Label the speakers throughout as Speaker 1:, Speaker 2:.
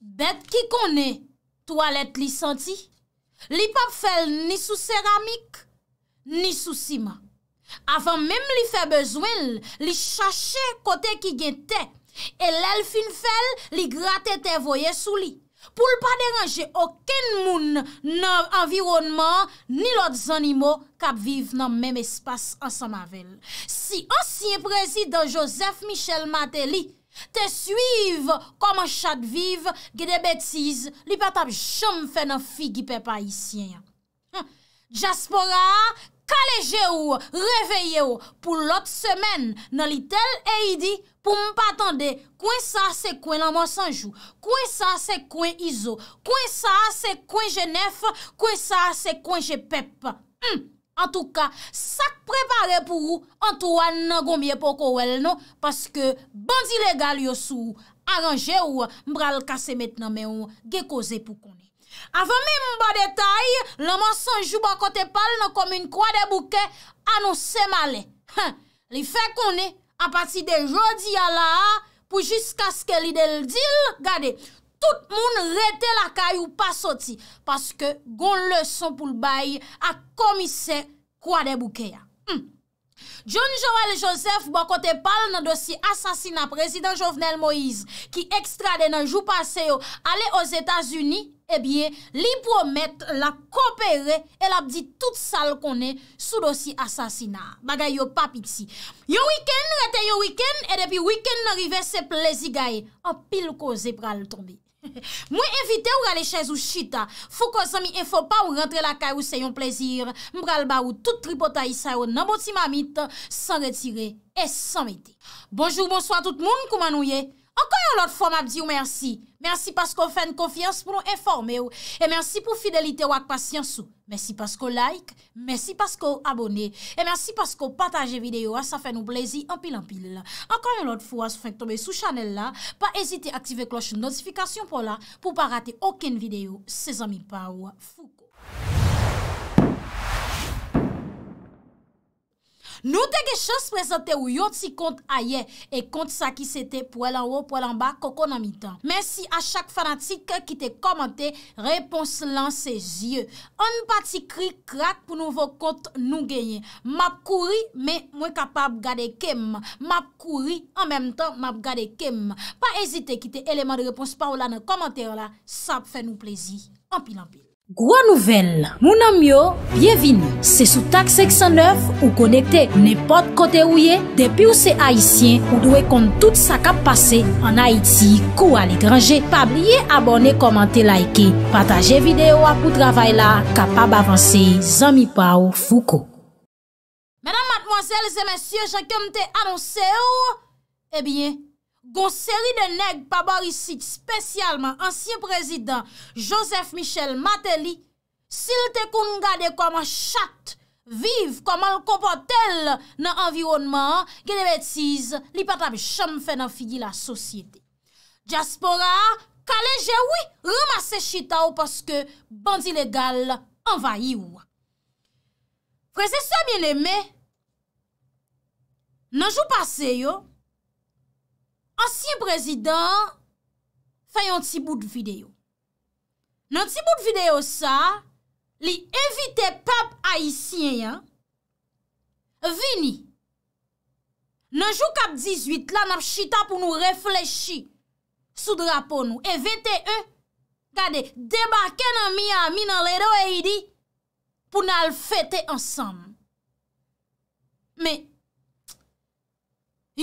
Speaker 1: Bet ki kone, toalet li santi, li pap fel ni sou ceramik, ni sou siman. Afan menm li fe bezwen, li chache kote ki gen te, e lel fin fel, li gratte te voye sou li. Poul pa deranje oken moun nan environman ni lot zanimo kap viv nan menm espas ansan mavel. Si ansyen prezident Joseph Michel Maté li, Te suive koman chad vive, gede betiz, li patap chom fe nan figi pe pa yisyen. Jaspora, kaleje ou, reveye ou, pou lot semen nan li tel e yidi pou m patande, kwen sa se kwen la monsanjou, kwen sa se kwen izo, kwen sa se kwen jenef, kwen sa se kwen jepep. An tou ka, sak prepare pou ou, an tou an nan gomye pou kowel nou, paske bandi legal yo sou, aranje ou mbral kase met nan men ou, ge koze pou koni. Avan men mba detay, laman sanjou ba kote pal nan komin kwa de bouke, an nou se male. Li fe koni, apati de jodi ya la, pou jiska ske li del dil, gade koni. Tout moun rete la kay ou pa soti. Paske gon lè son pou l'bay a komise kwa de bouke ya. Hmm. John Joël Joseph bakote pal nan dosi asasina prezident Jovenel Moïse ki ekstrade nan jou pase yo ale o Zetas Uni e bie li promet la kopere el apdi tout sal konen sou dosi asasina. Bagay yo papit si. Yo wiken rete yo wiken e depi wiken nan rive se plezi gaye. A pil ko ze pral tombi. Mwen evite ou gale chèz ou chita Fou ko zomi e fò pa ou rentre la kaj ou se yon plezir Mbral ba ou tout tripotay sa yo nan boti mamit San retire et san meti Bonjou bonsoy tout moun koumanouye Ankon yon lot fwa map diyo mersi. Mersi pasko fè n konfians pou nou informe ou. E mersi pou fidelite ou ak pasyans ou. Mersi pasko like. Mersi pasko abone. E mersi pasko pataje video ou sa fè nou blazi anpil anpil la. Ankon yon lot fwa sou fè n tombe sou chanel la. Pa ezite aktive kloche notifikasyon pou la. Pou pa rate oken video. Sezan mi pa ou. Fouk ou. Nou dege chos prezante ou yot si kont aye. E kont sa ki sete pou el an ou pou el an ba kokon an mi tan. Men si a chak fanatik ki te komante, repons lan se zye. An pati kri krak pou nouvo kont nou genye. Map kouri men mwen kapab gade kem. Map kouri an menm tan map gade kem. Pa ezite ki te eleman de repons pa ou la nan komante ou la. Sa fè nou plezi. An pil an pil. Gwa nouvel, mounan myo, byevini, se sou tak 609 ou konekte nepot kote ou ye, depi ou se Haitien ou dwe kont tout sa kap pase an Haiti kou al ekranje, pa blye abone komante laike, pataje videyo apou travay la, kapab avanse, zami pa ou fuko. Menan matmwansel se mensye chanke mte anonse ou, e eh bine. Gon seri de neg paborisit spesyalman, ansyen prezident Joseph Michel Mateli, sil te koum gade koman chakte, viv, koman l kompon tel nan environman, gile betiz, li pata bi chom fe nan figi la sosyete. Djaspora, kale je wii, remase chita ou paske bandi legal anvayi ou. Prese so mien eme, nan jou pase yo, ansyen prezident fè yon ti bout videyo. Nan ti bout videyo sa, li evite pep aisyen yan, vini. Nan jou kap 18, lan ap chita pou nou reflechi sou drapo nou, evite e, gade debake nan mi a, mi nan le do e idi, pou nan fete ansam. Me,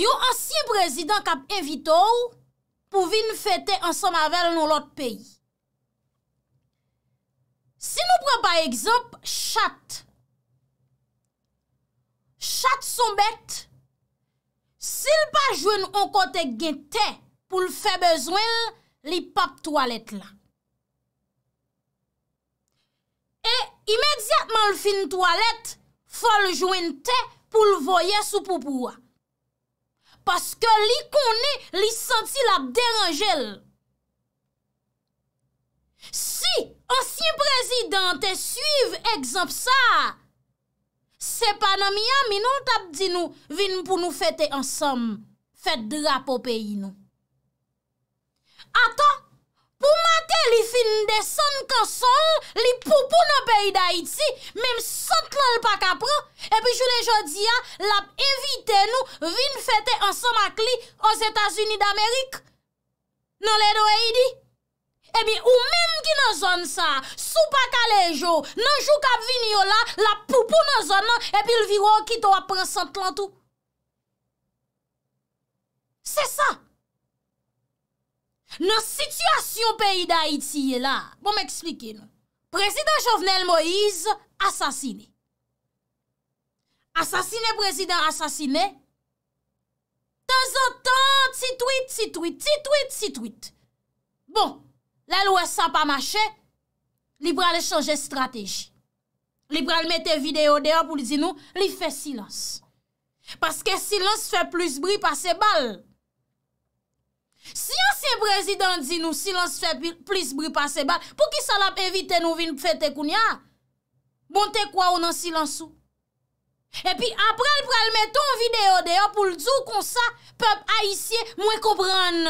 Speaker 1: yo ansi prezident kap evitou pou vin fete ansan mavel nou lot peyi. Si nou pren pa ekzamp, chat. Chat son bet, si l pa jwen nou an kote gen te pou l fe bezwen li pap toalet la. E imediatman l fin toalet, fol jwen te pou l voye sou poupoua. Paske li kone, li santi la deranjel. Si ansyen prezident te suive ek zamp sa, se panamia mi non tap di nou vin pou nou fete ansam, fete drap pou peyi nou. Atan! Ou mate li fin de san ka sol, li poupou nan peyi da iti, menm san tlan l pakapro, epi jou le jodi ya, lap evite nou vin fete ansan makli os Etasuni d'Amerik, nan le do Eidi. Epi ou menm ki nan zon sa, sou pakale jo, nanjou kap vini yo la, lap poupou nan zon nan, epi l viro ki to apre san tlan tou. Se sa! Nans situasyon peyi da Itiye la, bon m'eksplike nou. Prezident Jovenel Moïse, asasine. Asasine prezident, asasine. Tazan tan, tituit, tituit, tituit, tituit. Bon, la lwa sa pa mache, li pral chanje strategi. Li pral mete video deyo pou li di nou, li fe silans. Paske silans fe plus bri pa se bal. prezident di nou silans fe plis bri pa se bal pou ki salap evite nou vin fete koun ya bon te kwa ou nan silans ou epi aprel pral meton videyo de a pou l dzou kon sa pep a isye mwen kompran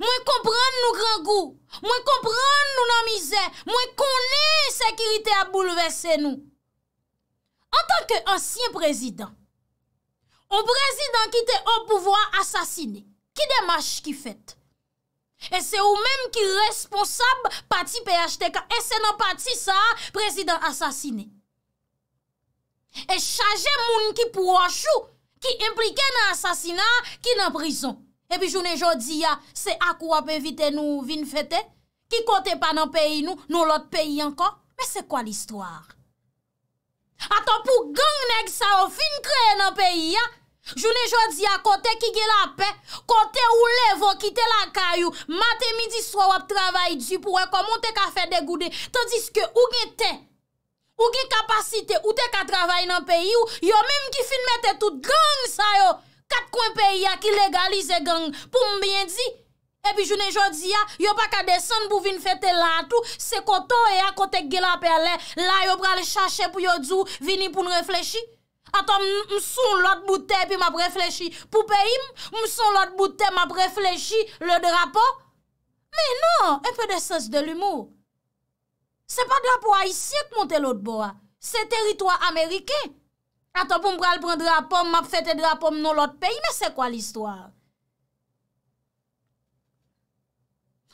Speaker 1: mwen kompran nou gran gou mwen kompran nou nan mize mwen konen sekirite a boulevese nou an tanke ansyen prezident ou prezident ki te ou pouvo a sasine ki demache ki fete E se ou menm ki responsab pati P.H.T.K. E se nan pati sa, prezident asasine. E chaje moun ki pou wachou, ki implike nan asasina, ki nan prison. E pi jounen jodi ya, se akwa pe vite nou vin fete? Ki kote pa nan peyi nou, nou lot peyi anko? Me se kwa l'histoire? Ata pou gang neg sa ou fin kre nan peyi ya, Jounen jodi ya kote ki gelape, kote ou levon ki te lakayou, maten midi swa wap travay di pou we komon te ka fe degoude. Tandis ke ou gen ten, ou gen kapasite, ou te ka travay nan peyi ou, yo menm ki finmete tout gang sa yo. Kat kon peyi ya ki legalize gang pou mbyen di. E pi jounen jodi ya, yo pa ka desen pou vin fete la tout, se koto e ya kote gelape ale, la yo prale chache pou yo djou, vini pou n reflechi. Ata msoun lot boutè, pi m ap reflechi pou peyi, msoun lot boutè, m ap reflechi le drapo. Men non, nan, epe de sens de l'humour. Se pa drapo a isye, k montè lot bo a. Se teritwa Amerike. Ata pou m pral pren drapo, m ap fete drapo, m non lot peyi, men se kwa l'histoire.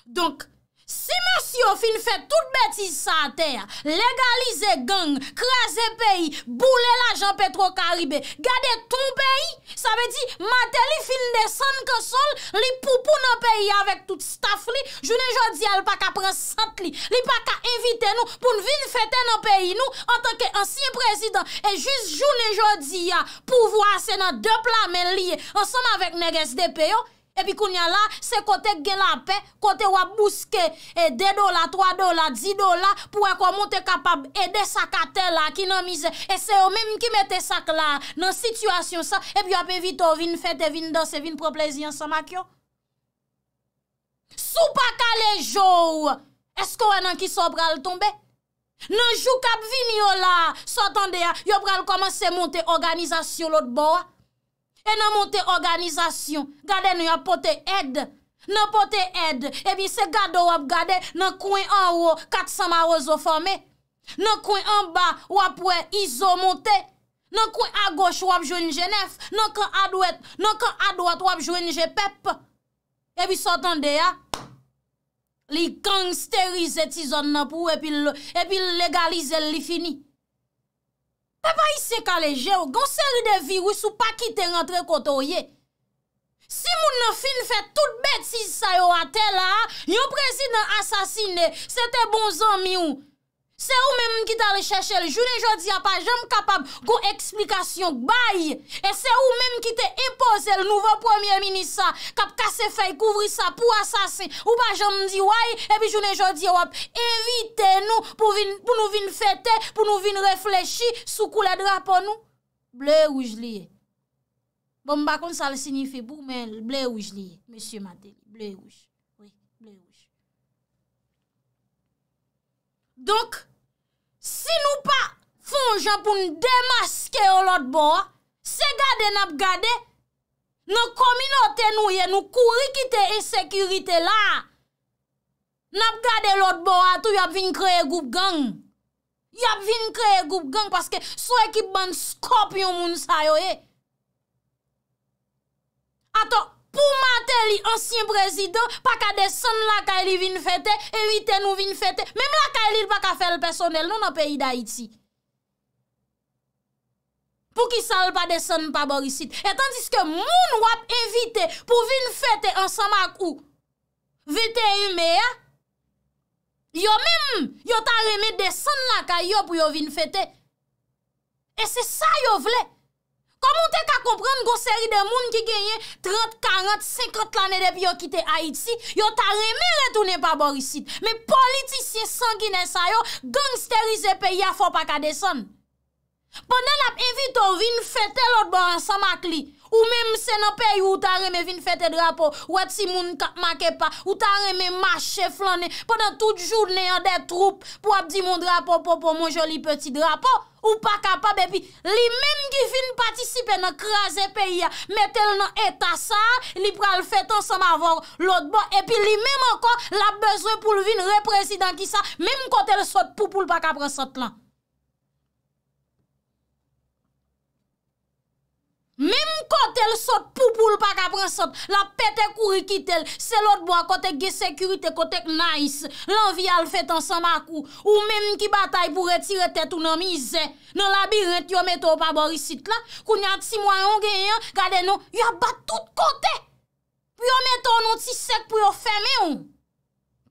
Speaker 1: Donk, Si monsio fin fè tout bètis sa te, legalize gang, kreze peyi, boule la Jean-Petro Karibè, gade ton peyi, sa ve di mate li fin desan ke sol, li poupou nan peyi avèk tout staf li, joun e jodi al pa ka prensat li, li pa ka evite nou pou nvin fète nan peyi nou an tanke ansyen prezident, e jous joun e jodi ya pou vwase nan dep la men liye ansan avèk nè res de peyo, Epi koun ya la, se kote gela apè, kote wap bouske, e 2 do la, 3 do la, 10 do la, pou akwa monte kapab e de e sakate la ki nan mize. E se yo menm ki mette sak la nan situasyon sa, epi wap evito vin fete, vin dos, vin proplezyan sa mak yo. Sou pa kalejou, esko wè nan ki so pral tombe? Nan jou kap vini yo la, sotan de ya, yo pral komanse monte organizasyon lot bo a. E nan monte organizasyon, gade nou ya pote ed. Nan pote ed, ebi se gado wap gade nan kwen an wap 400 arozo fome. Nan kwen an ba wap wè izo monte. Nan kwen a goch wap jwen jenef. Nan kwen a dwet wap jwen jen pep. Ebi sotan de ya. Li gangsterize tizan nan pou ebi e legalize li fini. Pe pa yise kaleje ou, gonseri de virou sou pa kite rentre koto ou ye. Si moun nan fin fè tout bet si sa yo ate la, yon prezid nan asasine, se te bon zan mi ou. Se ou menm ki ta recheche el, jounen jodi apan, jounen kapap goun eksplikasyon baye. E se ou menm ki te epose el, nouve premier minisa, kap kase fey kouvri sa pou asase. Ou pa jounen di waye, ebi jounen jodi apan, evite nou pou nou vin fete, pou nou vin reflechi, soukou la drapon nou. Ble ouj liye. Bon bakoun sa le signife bou, men ble ouj liye, monsie madè. Ble ouj. Donk, Si nou pa fon japon demaske yo lot bo, se gade nap gade, nou kominote nou ye, nou kuri kite e sekirite la. Nap gade lot bo ato, yap vin kreye goup gang. Yap vin kreye goup gang, paske sou e ki ban skop yon moun sa yo ye. Ato. Pou mate li ansyen prezido, pa ka de son laka li vin fete, evite nou vin fete. Mem laka li l pa ka fel personel nou nan peyi da iti. Pou ki sal pa de son paborisit. Et tandis ke moun wap evite pou vin fete ansan mak ou. Vite yu me ya. Yo mem, yo ta reme de son laka yo pou yo vin fete. E se sa yo vle. Komon te ka komprenn goseri de moun ki genyen 30, 40, 50 lanen dep yo kite Haiti, yo ta remen retounen pa borisit. Me politisyen sangine sa yo, gangsterize pe ya fop akade son. Pon den ap evito vin, fe telot boran sa mak li. Ou mem se nan peyi ou ta reme vin fete drapo, ou et si moun kat make pa, ou ta reme mashe flanen, poden tout joun nen yon de troup pou ap di moun drapo, pou pou moun joli peti drapo, ou pa kapab. E pi li menm ki vin patisipe nan kraze peyi ya, metel nan etasa, li pral fete ansan mavor, lot bon, e pi li menm ankon la beze pou vin represidan ki sa, menm kontel sot pou pou lpaka pre sot lan. Mèm kote l sot, poupoul pa kapren sot, la pete kuri kitel, selot bo akotek ge sekurite, akotek nais, lanvi al fet ansan bakou, ou mèm ki batay pou retire tet ou nan mize, nan labirent yon meto pa borisit la, kou nyat si mwa yon gen yon, gade nou, yon bat tout kote, pou yon meto yon non ti sek pou yon feme yon,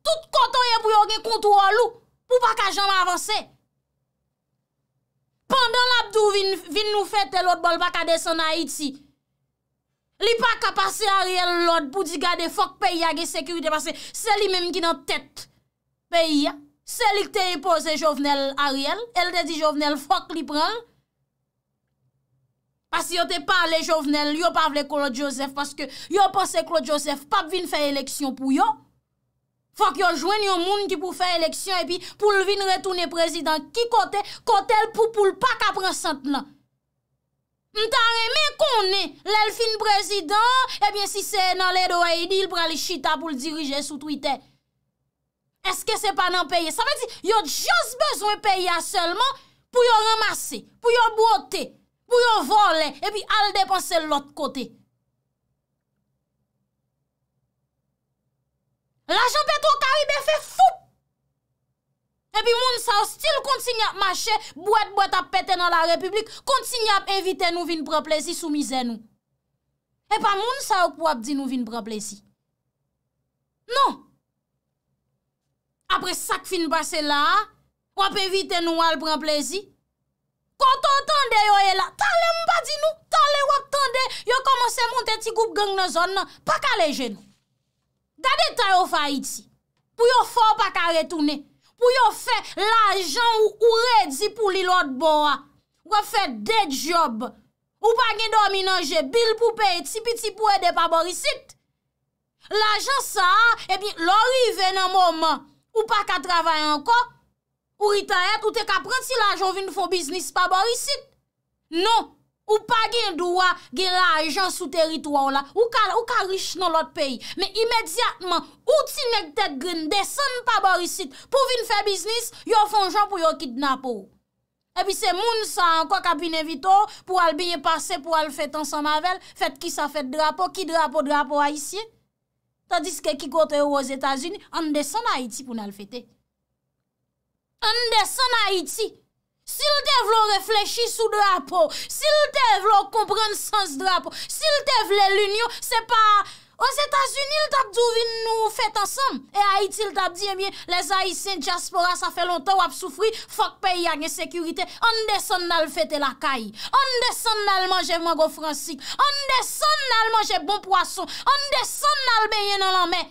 Speaker 1: tout kote yon pou yon gen kontro lou, pou pa ka jan avanse. Pendan l'Abdou vin nou fète l'od bol bakade son Haiti, li pa ka pase Ariel l'od pou di gade fok pey ya ge sekurite, se li menm ki nan tet pey ya, se li te repose jovenel Ariel, el te di jovenel fok li pran, pasi yo te pale jovenel, yo pale kolo Joseph, paske yo pase kolo Joseph, pap vin fey eleksyon pou yo, Fok yon jwen yon moun ki pou fè eleksyon epi pou lvin retounen prezidant. Ki kote? Kote l pou pou l pak apren sent nan. M tan remen konen l el fin prezidant, epi si se nan lè do a yidil, pral l chita pou l dirije sou Twitter. Eske se pa nan peye? Sa me di, yon jos bezwen peye a selman pou yon ramase, pou yon bote, pou yon vole, epi al depanse l ot kote. L'ajan Petro Karibè fè foup. Epi moun sa ou stil kontsigna mache, bwet bwet ap pete nan la republik, kontsigna evite nou vin preplezi soumize nou. Epi moun sa ou pou ap di nou vin preplezi. Non. Apre sak fin base la, pou ap evite nou al preplezi. Konton tande yo e la, talen mba di nou, talen wak tande, yo komanse moun te ti koup genk nan zon nan, pak aleje nou. Gade tay yo fay iti pou yo fò pa ka retoune, pou yo fè l'ajan ou ou redzi pou li lot bo a, ou a fè de job, ou pa gen do minanje bil pou pe eti, pi ti pou ede pa borisit. L'ajan sa, e bin lorive nan mouman, ou pa ka travaye anko, ou rita eti, ou te ka prant si l'ajan vi nou fò bisnis pa borisit. Non. Ou pa gen dowa gen la ajan sou teritwa ou la. Ou ka riche nan lot peyi. Men imediatman, ou ti nek tet gren, desan pa borisit. Po vin fe biznis, yo fon jan pou yo kit napo. Ebi se moun sa, kwa kabinevito, pou al binye pase, pou al fete ansan mavel. Fete ki sa fete drapo, ki drapo drapo a isye. Tadis ke ki kote ou oz Etasuni, an desan a Iti pou nan fete. An desan a Iti. Sil te vlo reflechi sou drapo, sil te vlo kompren sens drapo, sil te vle l'unyon, se pa, o Zetasunil tabdou vin nou fet asan, e Haitil tabdou, e bien, les Haitien diaspora, sa fe lontan wap soufri, fok pey ya gen sekurite, an de san nan fete la kayi, an de san nan manje mango fransik, an de san nan manje bon poason, an de san nan benye nan anmen,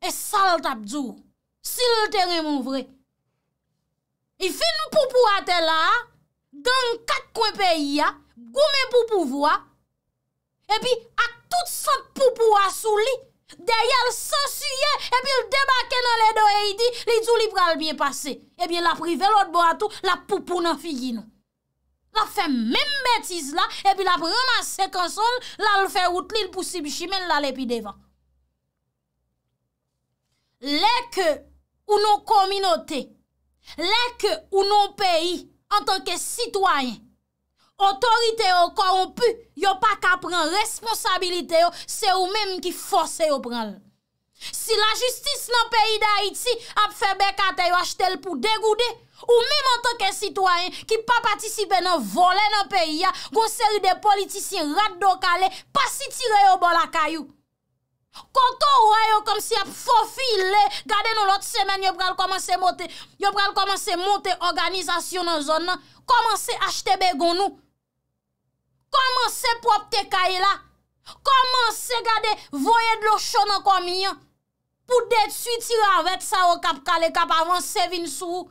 Speaker 1: e sal tabdou, sil te remouvre, Ife nou poupou a te la, don kat kwenpe ya, goumen poupou vwa, epi ak tout sa poupou a sou li, deye al sensuyen, epi al debake nan le do e idi, li djou li pral bien pase. Epi la privelot bo atou, la poupou nan figi nou. La fe men betiz la, epi la preman se konsol, la l fe out li l pousib chimen la le pi devan. Lè ke ou nou kominote, Lèk ou nou peyi an tanke sitwayen, otorite yo korompu, yo pa ka pran responsabilite yo, se ou menm ki fose yo pran. Si la justis nan peyi da iti ap febe kate yo achete l pou degoude, ou menm an tanke sitwayen ki pa patisipe nan vole nan peyi ya, gonseri de politisyen rat do kale, pa si tire yo bol akayouk. Konto ou a yo kom si ap fofile, gade nou lot semen yo pral komanse monte, yo pral komanse monte organizasyon nan zon nan, komanse achte begon nou, komanse propte kaye la, komanse gade voye dlo chon nan komiyan, pou det su iti ravet sa o kap kale kap avan sevin sou,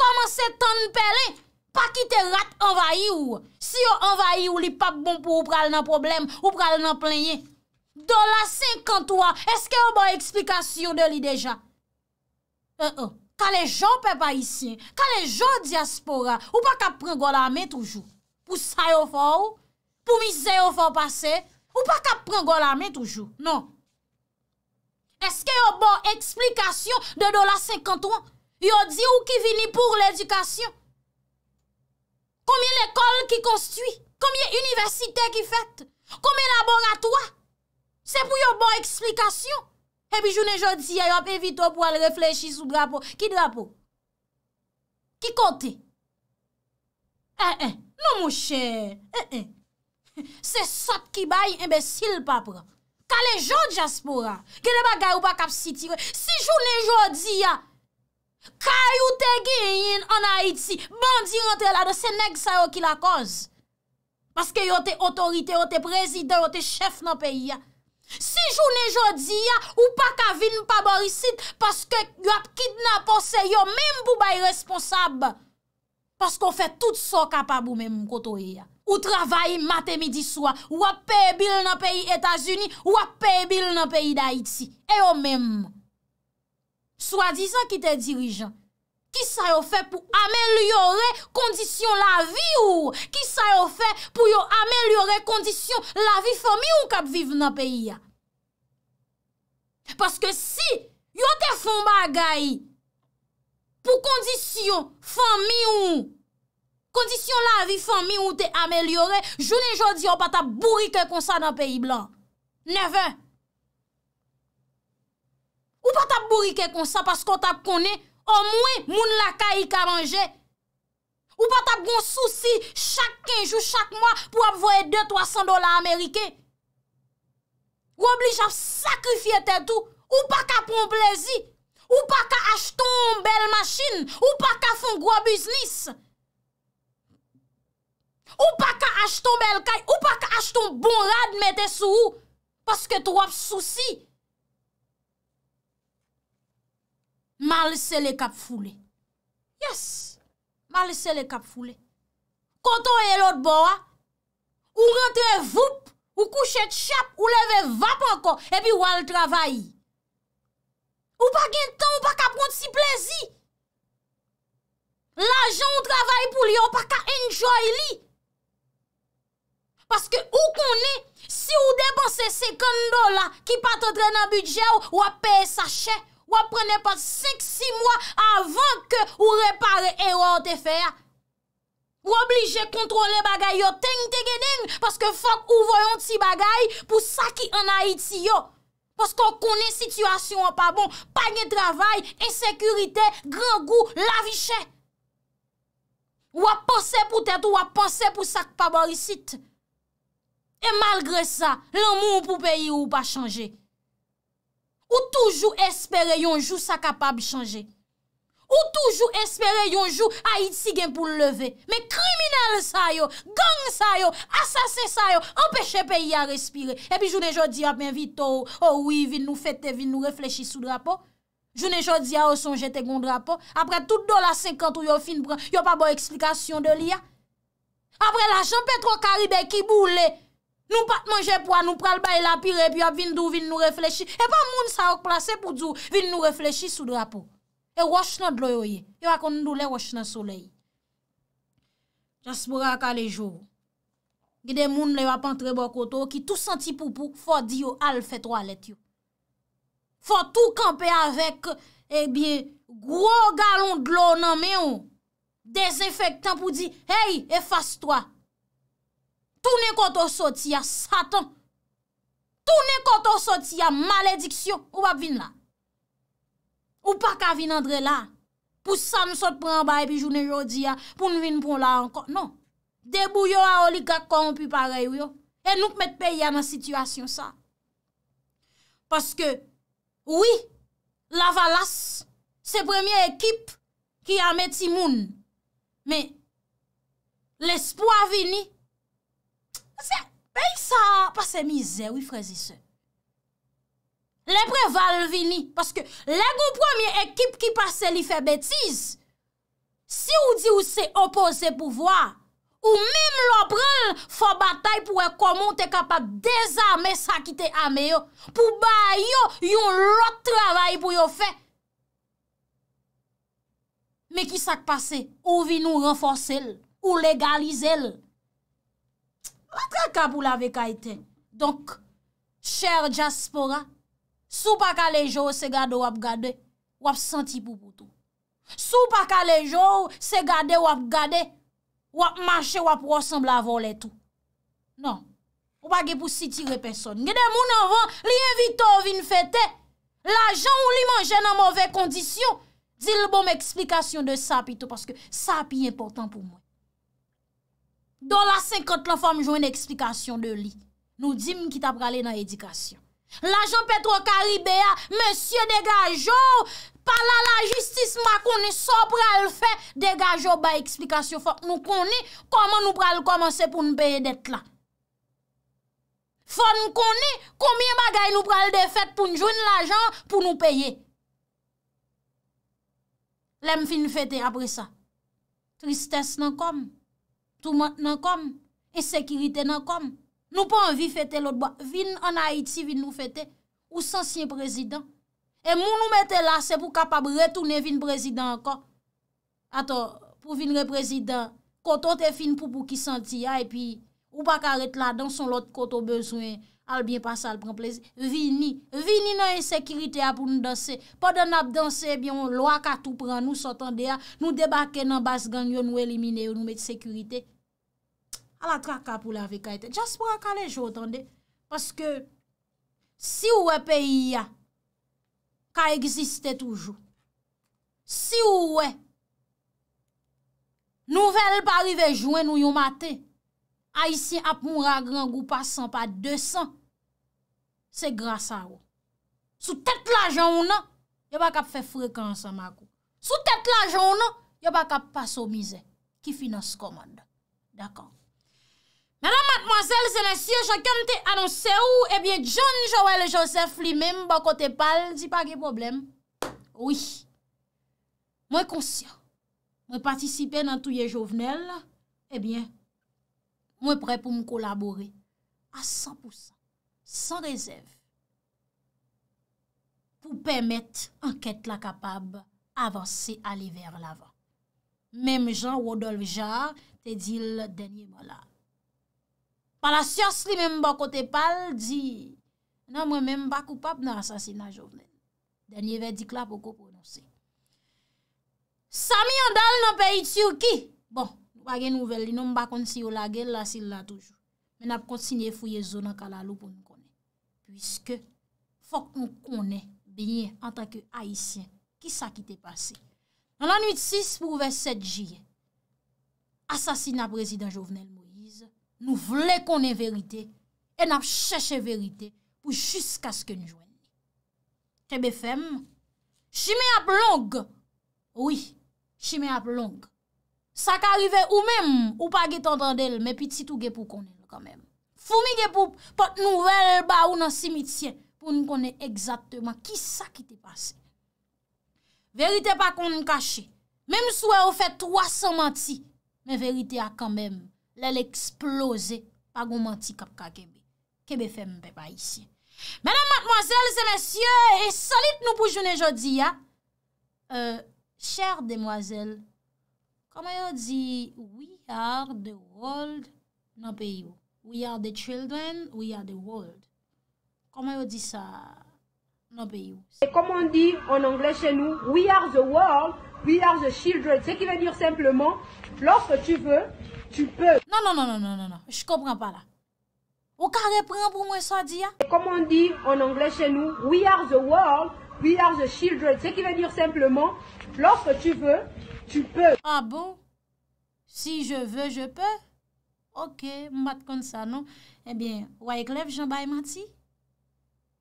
Speaker 1: komanse ton pelen, pa ki te rat envayi ou, si yo envayi ou li pap bon pou ou pral nan problem, ou pral nan plenye. Dola 53, eske yo bon eksplikasyon de li deja? E, e, ka lejou pe pa isyen, ka lejou diaspora, ou pa ka pren gwa la men toujou? Pou sa yo faw, pou mi se yo faw pase, ou pa ka pren gwa la men toujou? Non. Eske yo bon eksplikasyon de dola 53? Yo di ou ki vini pou l'edikasyon? Komi l'ekol ki konstwi? Komi universite ki fet? Komi laboratoi? Se pou yo bon eksplikasyon. Ebi jounen jodi a, yo ap evito pou al reflechi sou drapo. Ki drapo? Ki kote? E, eh, e, eh. nou mouche. E, eh, e. Se sot ki bay imbesil papro. Kale jounen jospora. Gele bagay ou bak ap sitire. Si jounen jodi a, ah, kaya ou te geyen an a iti. Bon di rentre la, de se neg sa yo ki la koz. Paske yo te otorite, yo te prezident, yo te chef nan peyi a. Ah. Si jounen jodi ya ou pa kavin pa borisit Paske yo ap kidnapon se yo menm pou bay responsab Paske ou fe tout so kapab ou menm koto ya Ou travay mate midi swa Ou ap peye bil nan peyi Etasuni Ou ap peye bil nan peyi Daiti E yo menm Swa dizan ki te dirijan Ki sa yo fe pou amelyore kondisyon la vi ou? Ki sa yo fe pou yo amelyore kondisyon la vi fè mi ou kap viv nan peyi ya? Paske si yo te fon bagay pou kondisyon fè mi ou, kondisyon la vi fè mi ou te amelyore, jounen joun di yo pata bourike konsa nan peyi blan. Neve! Ou pata bourike konsa pasko tap konen O mwen moun laka yi ka manje. Ou pa tap gon sou si chak kenjou chak mwa pou ap voye 2-300 dola Amerike. Ou obli jav sakrifye te tou. Ou pa ka pon plezi. Ou pa ka ashton bel machin. Ou pa ka fon gwa biznis. Ou pa ka ashton bel kay. Ou pa ka ashton bon rad mette sou ou. Paske tou ap sou si. Mal se le kap fule. Yes! Mal se le kap fule. Koto e lot bo a, ou rentre vup, ou kouche tchap, ou leve vap anko, epi wale travayi. Ou pa gen tan, ou pa ka pront si plezi. La jan ou travayi pou li, ou pa ka enjoy li. Paske ou konen, si ou depose se kando la, ki pat entre nan budget, ou ap paye sa chè, Wap prene pa 5-6 mwa avan ke ou repare eror te fe a. Wap lije kontrole bagay yo ten te genen paske fok ou voyon ti bagay pou sa ki anayiti yo. Paske ou kone situasyon wap pa bon, pa gen travay, ensekurite, gran gou, la viche. Wap pense pou tèt ou wap pense pou sa ki pa borisit. E malgre sa, l'anmou pou peyi ou pa chanje. Ou toujou espere yonjou sa kapab chanje. Ou toujou espere yonjou Haïti gen pou leve. Men kriminal sa yo, gang sa yo, asasen sa yo, empèche peyi a respire. Epi jounen jò di apen vitou, oh oui vin nou fète, vin nou reflechi sou drapo. Jounen jò di a oson oh jete gon drapo. Apre tout do la 50 ou yo fin pran, yo pa bo eksplikasyon de li ya. Apre la Jean-Petro Karibè ki boule. Nou pat manje pou an, nou pral bay la pire, pi ap vin dou, vin nou reflechi. E pa moun sa ok plase bon pou djou, vin nou reflechi sou drapo. E rosh nan dlo yo ye. Yo akon nou le rosh nan solei. Jaspora akale jow. Gide moun le wap antre bokoto, ki tou santi poupou, fò di yo al fè tro alet yo. Fò tou kampe avèk e eh biye gro galon dlo nan mè yo. Desinfektan pou di, hey, efas towa. tou ne koto soti ya satan, tou ne koto soti ya malediksyon, ou pa vin la, ou pa ka vin andre la, pou sa nou sot pran baye pi jounen jodi ya, pou nou vin pran la ankon, non, debou yo a olika kon pi pare yo yo, e nou p met pe ya nan sityasyon sa, paske, oui, la valas, se premiye ekip, ki a met ti moun, me, lespo a vini, Se pey sa pase mize wifrezi se. Le preval vini. Paske le go premier ekip ki pase li fe betiz. Si ou di ou se opose pou vwa. Ou mime lo prel fwa batay pou e komon te kapap dezame sa kite ame yo. Pou bay yo yon lot travay pou yo fe. Me ki sak pase ou vi nou renfose l. Ou legalize l. Patra ka pou lave kaiten. Donk, chèr Jaspora, sou pa ka lejou se gade wap gade, wap senti pou poutou. Sou pa ka lejou se gade wap gade, wap mache wap rasembla voletou. Non, wapage pou sitire peson. Gede moun anvan, li evito vin fete, la jan ou li manje nan mouve kondisyon, dil bon m eksplikasyon de sapi tout, paske sapi important pou moun. Don la 50 lan fòm joun en eksplikasyon de li. Nou dim ki ta pralè nan edikasyon. L'ajan Petro Karibea, monsye degajo, pala la justis ma koni, so pral fè, degajo ba eksplikasyon fòm nou koni, koman nou pral komanse pou nou peye det la. Fòm nou koni, koumye bagay nou pral de fèt pou nou joun l'ajan, pou nou peye. Lem fin fètè apre sa. Tristès nan kom. Sousman nan kom, ensekirite nan kom. Nou pou an vi fete lout bo. Vin an Haiti vin nou fete, ou s'ansyen prezident. E moun nou mette la, se pou kapab retoune vin prezident anko. Ato, pou vin re prezident, koto te fin pou pou ki santi ya, ah, e pi ou pa karet eh la, danson lout koto bezwen, al bin pasa, al pren prezident. Vin ni, vin ni nan ensekirite ya pou nou danse. Po dan ap danse, biyon, lwa ka tou pran, nou sotan de ya, nou debake nan basgan, yo nou elimine, yo nou mette sekirite. A la tra ka pou la ve ka ete. Jas pra ka le jo otande. Paske si ou e peyi ya, ka egziste toujou. Si ou e, nouvel barivejouen nou yon mate, a isi ap mou ragran goupa 100 pa 200, se grasa ou. Sou tet la jounan, yo bak ap fe frekansan makou. Sou tet la jounan, yo bak ap pa sou mize. Ki finas komanda. Dakon. Madame, mademoiselle, sè nè sè, jè kèm te annonsè ou, ebyen eh John, Joël, Joseph, li mèm, bako te pal, di pa ki problem. Oui. Mwen konsyè, mwen patisipè nan touye jovenel, ebyen, mwen prè pou mkoulaborè a 100%, 100 rezèv, pou pèmèt anket la kapab avansè ali ver lavan. Mèm jan Wadolvja, te dil denye mò la. palasyos li men mba kote pal di nan mwen men mba koupap nan asasina jovnel denye verdik la pou kouponose sami yon dal nan peyi tsyur ki bon, bagen nouvel li nan mba konti yon la gel la sil la toujou men ap konti nye fouye zonan kalalou pou nou kone pwiske fok nou kone benye antake aisyen ki sa ki te pase nan anuit 6 pou ouve 7 jye asasina prezident jovnel Nou vle konen verite, en ap cheche verite, pou jiska sken jwen. Tebe fem, shime ap long, oui, shime ap long, sa ka rive ou mem, ou pa get entrandel, me pititou gepou konen kanmem. Foumi gepou pot nouvel ba ou nan simitien, pou nou konen egzatman, ki sa ki te pase. Verite pa konen kache, mem sou e ou fe 300 mati, men verite a kanmem, Lè l'eksplose, pa goun manti kapka kebe. Kebe fe mpe pa isi. Mèdèm matmoazèl, zè mèsyè, e solit nou pou jounen jodi ya. Euh, Chèr demoisèl, koman yo di, we are the world, nan pe yon. We are the children, we are the world. Koman yo di sa, nan pe yon. E koman di, an anglè chè nou, we are the world. We are the children. cest qui veut dire simplement, lorsque tu veux, tu peux. Non, non, non, non, non, non, non. Je comprends pas là. Au carré prend pour moi ça dit Comme on dit en anglais chez nous, we are the world, we are the children. cest qui veut dire simplement, lorsque tu veux, tu peux. Ah bon? Si je veux, je peux? Ok, mbat comme ça, non? Eh bien, wè klèv mati?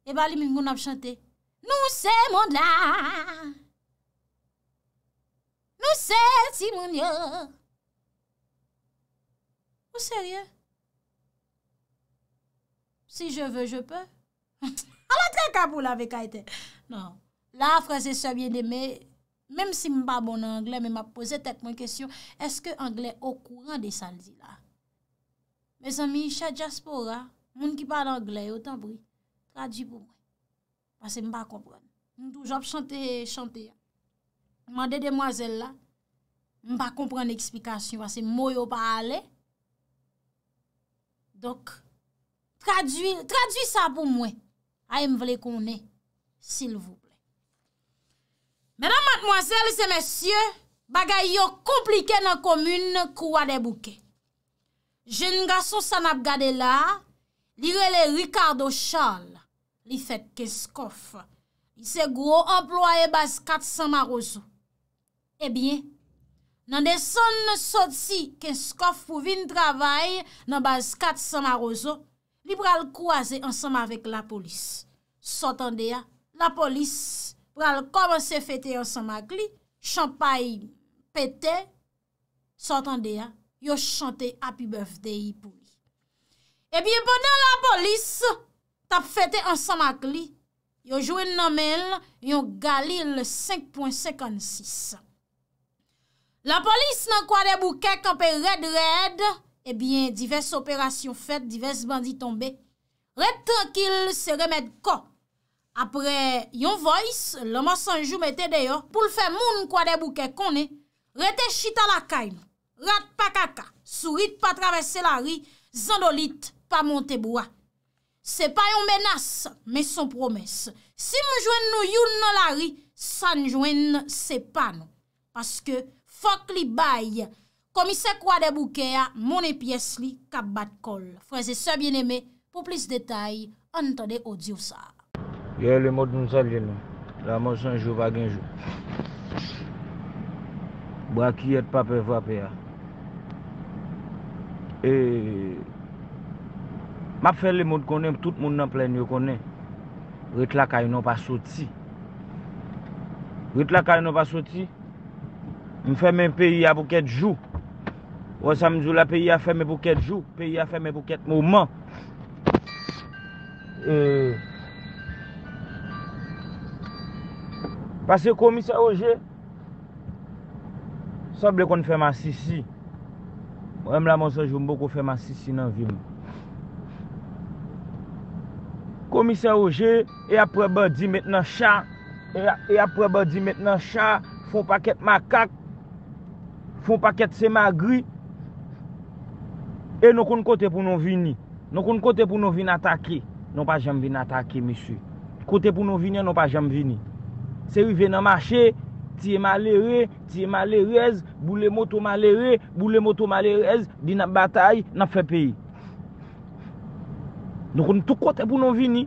Speaker 1: Eh bien, li mwen chanter « Nous c'est mon là. Ou sè si moun yon? Ou sè rye? Si je vè, je pè. A non. la trè kabou la ve kaitè. Nan. La frazè sou a bien demè, mèm si m ba bon an anglè, mèm ap pose tèk mwen kèsyon, eske anglè okouran de salzi la? Mes ami, chè diaspora, moun ki pale anglè, otan bri. Tradji pou mwen. Pase m ba kompron. Jop chante, chante. Mwen dede mwazel la, mwen pa komprende eksplikasyon, vase mwen yo pa ale. Dok, tradwi sa pou mwen, a yon mwen vle konen, sil vwole.
Speaker 2: Menan mwen mwazel, se mwen
Speaker 1: sye, bagay yo komplike nan komyne kwa debouke. Jen nga son san ap gade la, li rele Ricardo Charles, li fet kes kof. Li se gro, employe bas 400 marozou. Ebyen, eh nan de son souci ken skof pou vin travay nan baz kat samarozo, li pral kouaze ansam avek la polis. Sotan deya, la polis pral kouaze fete ansam akli, champay pete. Sotan deya, yo chante Happy Birthday pou li. Ebyen, eh bonan la polis tap fete ansam akli, yo jwen nan men yon galil 5.56 sa. La polis nan kwa de bouke kampè red, red, ebyen, eh divers operasyon fèt, divers bandi tombe, red trankil se remèd kon. Apre yon voyis, loma sanjoum etè deyo, pou l fè moun kwa de bouke konè, redè chita la kayn, rad pa kaka, sourit pa travesse la ri, zan do lit, pa monte boua. Se pa yon menas, me son promes. Si mou jwen nou youn nan la ri, sanjoum se pa nou. Paske, Fok li bay, komise kwa de bouke ya, moun e piyes li kap bat kol. Fwese se bieneme, pou plis detay, antade o diw sa.
Speaker 2: Ye le mod moun salye nou, la moun sanjou bagenjou. Bo a ki yet pape fwape ya. E, map fe le mod konen, tout moun nan plen yo konen. Ve tla ka yon pa soti. Ve tla ka yon pa soti. M fèmè pèyi a pou kèt jou. Ou an sa m djou la pèyi a fèmè pou kèt jou. Pèyi a fèmè pou kèt mouman. Pase komisè oje. Sable kon fèmè an sisi. Ou an m la monsan jou m boku fèmè an sisi nan vim. Komisè oje. E apreba di mèt nan chan. E apreba di mèt nan chan. Fon pa kèt makak. Fon paket se magri. E nou kon kote pou nou vini. Nou kon kote pou nou vini atake. Nou pa jem vini atake, misu. Kote pou nou vini, nou pa jem vini. Se yi vini manche, tiye male re, tiye male rez, boule moto male re, boule moto male rez, di nan batay, nan fe peyi. Nou kon tout kote pou nou vini,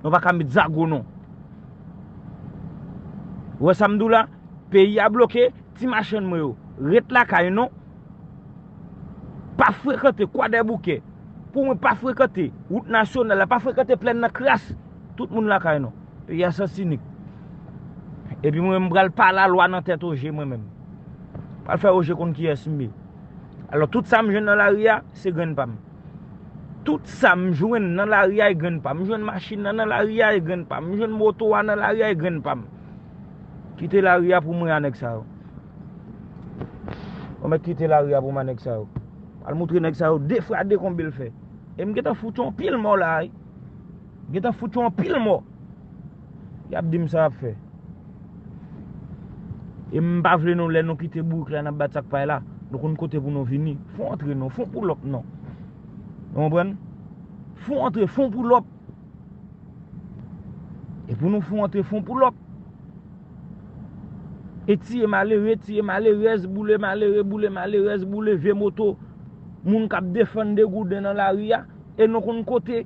Speaker 2: nou va kamit zago nou. Ouwe samdou la, peyi a bloke, tiye manche mwyo. Ret lakay nou, pa frekate kwa de bouke, pou mwen pa frekate, wout nasyon ala, pa frekate plen na kras, tout moun lakay nou. E ya sa sinik. E bi mwen mbrel pa la lwa nan tete oje mwen men. Pa lfe oje kon kiye simbi. Alo tout sa mwen jwen nan la ria, se gren pam. Tout sa mwen jwen nan la ria e gren pam. Mwen jwen masin nan la ria e gren pam. Mwen jwen moto an nan la ria e gren pam. Kite la ria pou mwen anek sa ou. Ou me kite la ri apouman nek sa ou. Al moutre nek sa ou, de fwa de kon bil fe. E m geta foutou an pil mò la e. Geta foutou an pil mò. Yab dim sa ap fe. E m bavle nou le nou kite bou kre an ap bat sak fay e la. Noun kote pou nou vini. Fou antre nou, foun pou lop nan. Yon mwen? Fou antre, foun pou lop. E pou nou fou antre, foun pou lop. Etiye male, etiye male, rezboule male, reboule male, rezboule ve moto moun kap defende gou den nan la ria e nou kon kote,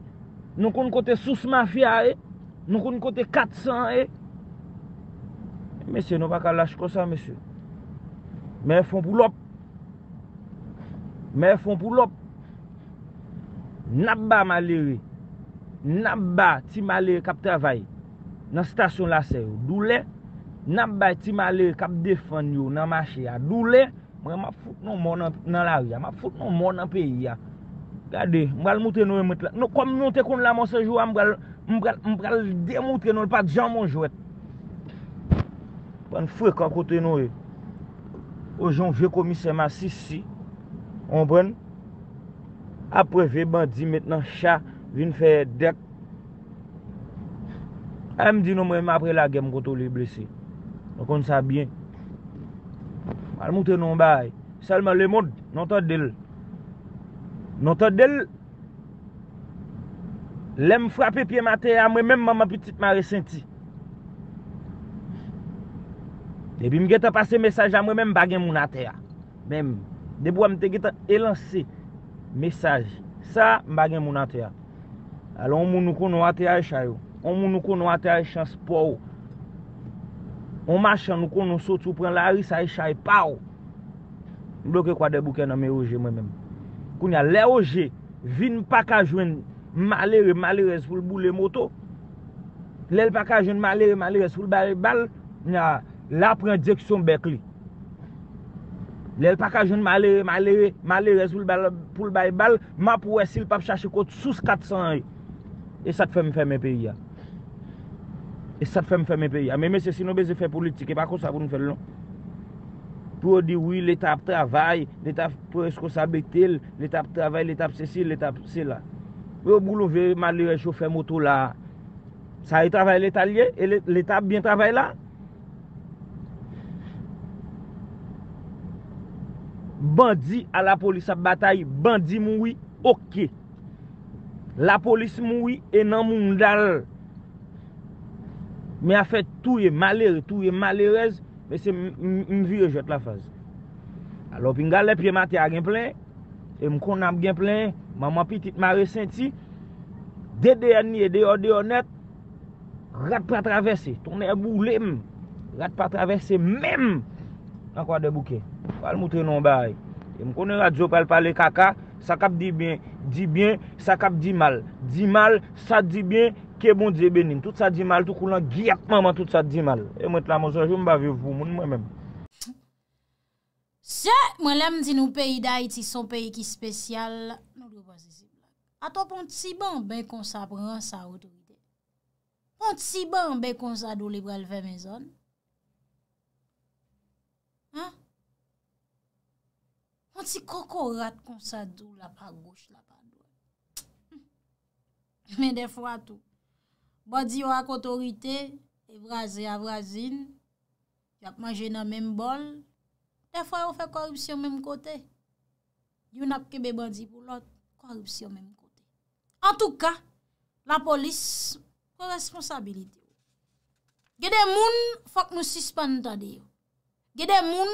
Speaker 2: nou kon kote sous mafya e nou kon kote katsan e Mese, nou baka laj kosa mese Me e fon pou lop Me e fon pou lop Naba male re Naba ti male re kap travaye nan stasyon la ser, dou len N ap bay ti ma le kap defan yo nan ma che ya. Dou le, mwen ma foute nou moun nan la riyan. Ma foute nou moun nan peyi ya. Gade, mwen al mouten nou e mout la. Nou kom nou te koun la moun sejouan, mwen al demouten nou. Pat jan moun jouet. Pwenn fwek an kote nou e. Ojon vye komise ma sisi. Ompwenn. Apre ve bandi met nan cha. Vin fwe dek. A m di nou mwen apre la gem koto li blesey. Non kon sa byen. Al mouten non baye. Salman le moud, non ta del. Non ta del. Lem frape piye mante a mwen mèm maman pitit mare senti. Debim geta pase mesaj a mwen mèm bagen moun a teya. Mèm. Debou amte geta elansi. Mesaj. Sa bagen moun a teya. Alon moun nou kon nou a teya e chayou. Alon moun nou kon nou a teya e chans pou ou. On machan nou konon sotou pren la ri sa e chay pa ou. Mblok e kwa de bouke nan me oje mwen menm. Koun ya le oje, vin pakajwen malere malere zvoul bou le moto. Lel pakajwen malere malere zvoul baye bal, nya la pren dijeksyon bek li. Lel pakajwen malere malere malere zvoul baye bal, map wè sil pap chache kote sus 400 an. E sa te fèm fèm e pe yi ya. E sa fèm fèm e peyi. A mè mè sè si nou bè zè fè politik. E pa kon sa pou nou fè loun. Pou ou di wè l'etap travay. L'etap pwè s'ko sa bè tel. L'etap travay. L'etap sè si. L'etap sè la. Wè ou boulon vè mali rejou fèm oto la. Sa yi e travay l'etalye. E l'etap byen travay la. Bandi a la polis sa batay. Bandi moui. Ok. La polis moui. E nan moun dal. Me a fet touye malere, touye malerez, me se mvi rejet la faz. Alo, pi nga le pye matya gen plen, e m kon ap gen plen, maman pitit ma resenti, de denye, de yode yonet, rat pa travese, ton e boule m, rat pa travese, mèm, an kwa de bouke, wal moutre non bari. E m kon e radyo pel pale kaka, sa kap di bin, di bin, sa kap di mal, di mal, sa di bin, Ke bon diye benin, tout sa di mal, tout kou lan giyap man man tout sa di mal. E mwen te la monson, joun bavyev pou moun mwen mèm.
Speaker 1: Se, mwen lem di nou peyi dayi ti son peyi ki spesyal. Non vyo wazizil. Ato pon ti ban ben konsa pran sa otorite. Pon ti ban ben konsa do libra lvemè zon. Ha? Pon ti koko rat konsa do la pa gwoch la pa mwen. Men defwa tou. Bandi yo ak otorite, evraze avrazin, yap manje nan menm bol, defwa yo fe korupsyon menm kote. Diyon ap kebe bandi pou lot, korupsyon menm kote. An tou ka, la polis, koresponsabilite. Gede moun, fok nou sispan nan ta diyo. Gede moun,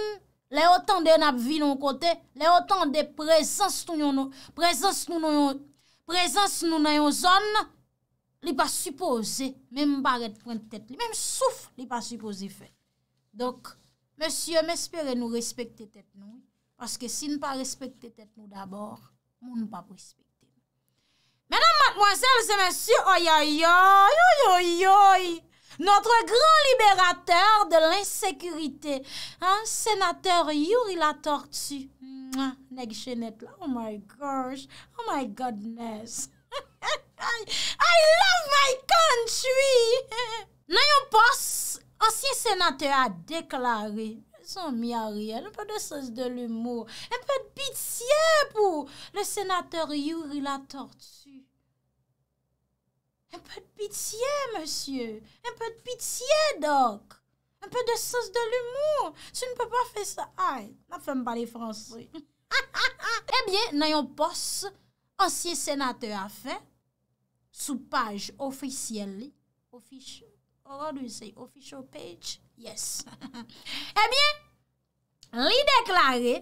Speaker 1: le otan de nap vi nan kote, le otan de prezans nou nan yon zon, li pa suppose, menm pa ret prent tèt li, menm souf li pa suppose fè. Donk, mèsyè mèspere nou respekte tèt nou, paske si nou pa respekte tèt nou dabor, mou nou pa respekte. Mènam matmwansèl, se mèsyè, oyoyoy, oyoyoy, notre gran liberatèr de l'insèkürité, senatèr Youri la Tortue, mwen, neg chenèt la, oh my gosh, oh my godness, I love my country! Nan yon pos, ansye senate a deklari, son mi a riyan, an pe de sens de l'humour, an pe de pitiye pou, le senate yuri la tortue. An pe de pitiye, monsye, an pe de pitiye, dok. An pe de sens de l'humour, sou n'pe pa fe sa, ay, la fem bale fransi. Ebyen, eh nan yon pos, ansye senate a fe, sou page ofisyele, ofisye, oran oh, ou sey ofisye page, yes, ebyen, eh li deklare,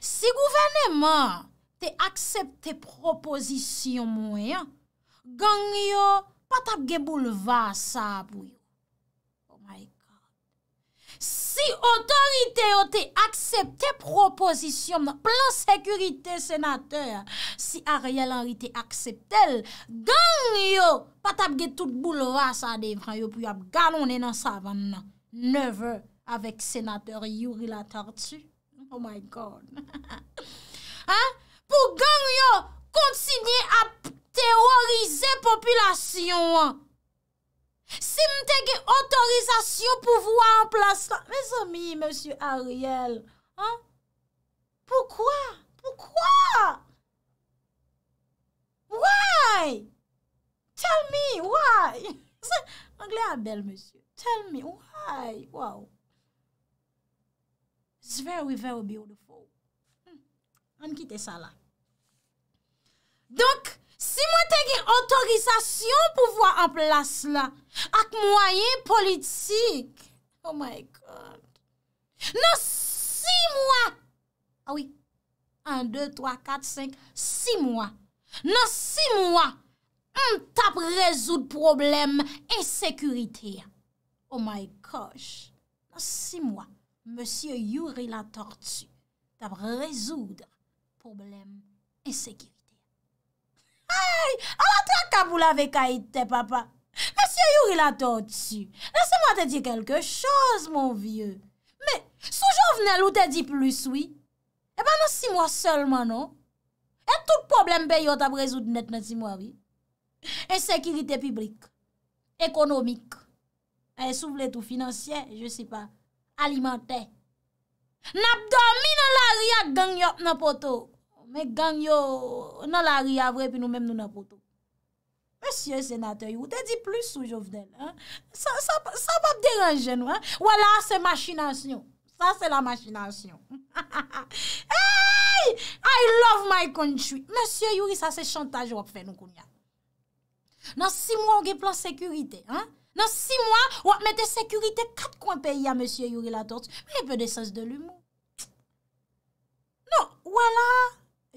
Speaker 1: si gouvene man te aksepte propozisyon mwen, gang yo patap ge bouleva sa abouye, Si otorite o te aksepte propozisyon nan plan sekurite senatèr, si a real anri te akseptel, gang yo patapge tout boulova sa devran yo pou yap galon enan sa vann nan. Neve avèk senatèr yuri la tartu. Oh my God! Pou gang yo kontsidye ap terorize popilasyon an, Si m'te gen autorisation pour voir en place Mes amis, monsieur Ariel, hein? Pourquoi? Pourquoi? Why? Tell me why? Anglais à belle, monsieur. Tell me why? Wow. It's very, very beautiful. Hmm. On quitte ça là. Donc, Si mwen te gen autorisasyon pou vwa an plas la, ak mwayen politik. Oh my God. Nan si mwen, a ah oui, an, de, to, a, kat, senk, si mwen. Nan si mwen, an tap rezoud probleme ensekurite. Oh my gosh. Nan si mwen, Monsie Youri la Tortue, tap rezoud probleme ensekurite. Ay, ala tra kabou la ve ka ite papa. Mese yu rilato ou tsu. Nese mwa te di kelke choz, mon vie. Me, sou jovnel ou te di plus, oui. E eh ba nan si mwa selman, non? E tout problem be yot ap rezout net nan si mwa, oui. E sekirite pibrik. Ekonomik. E eh, sou bletou finansyen, je si pa. Alimante. Nap do mi nan la riyak gen yot nan poto. men gang yo nan la ri avre pi nou men nou nan poto. Monsye senatoy, ou te di plus sou jovden. Sa pa bderanjen nou. Wala se machinasyon. Sa se la machinasyon. Hey! I love my country. Monsye yuri sa se chantage wak fe nou kounya. Nan si mwa ou ge plan sekurite. Nan si mwa wak mette sekurite kat kon peyi a monsye yuri la torte. Mne pe de sens de l'humour. Nou, wala...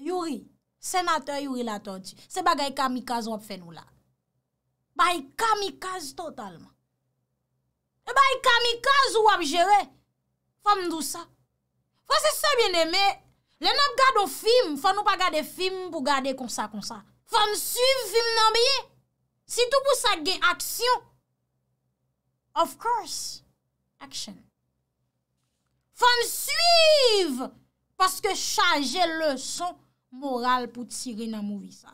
Speaker 1: Youri, senatèr Youri Latoti, se bagay kamikaz wap fè nou la. Bay kamikaz totalman. E bay kamikaz wap jere. Fòm nou sa. Fòm se se bien eme, lè nou gade ou fîm, fòm nou pa gade fîm pou gade konsa konsa. Fòm suiv fîm nou biye. Si tou pou sa gen aksyon. Of course, aksyon. Fòm suiv, paske chanje lèson. Moral pou tsi re nan mou vi sa.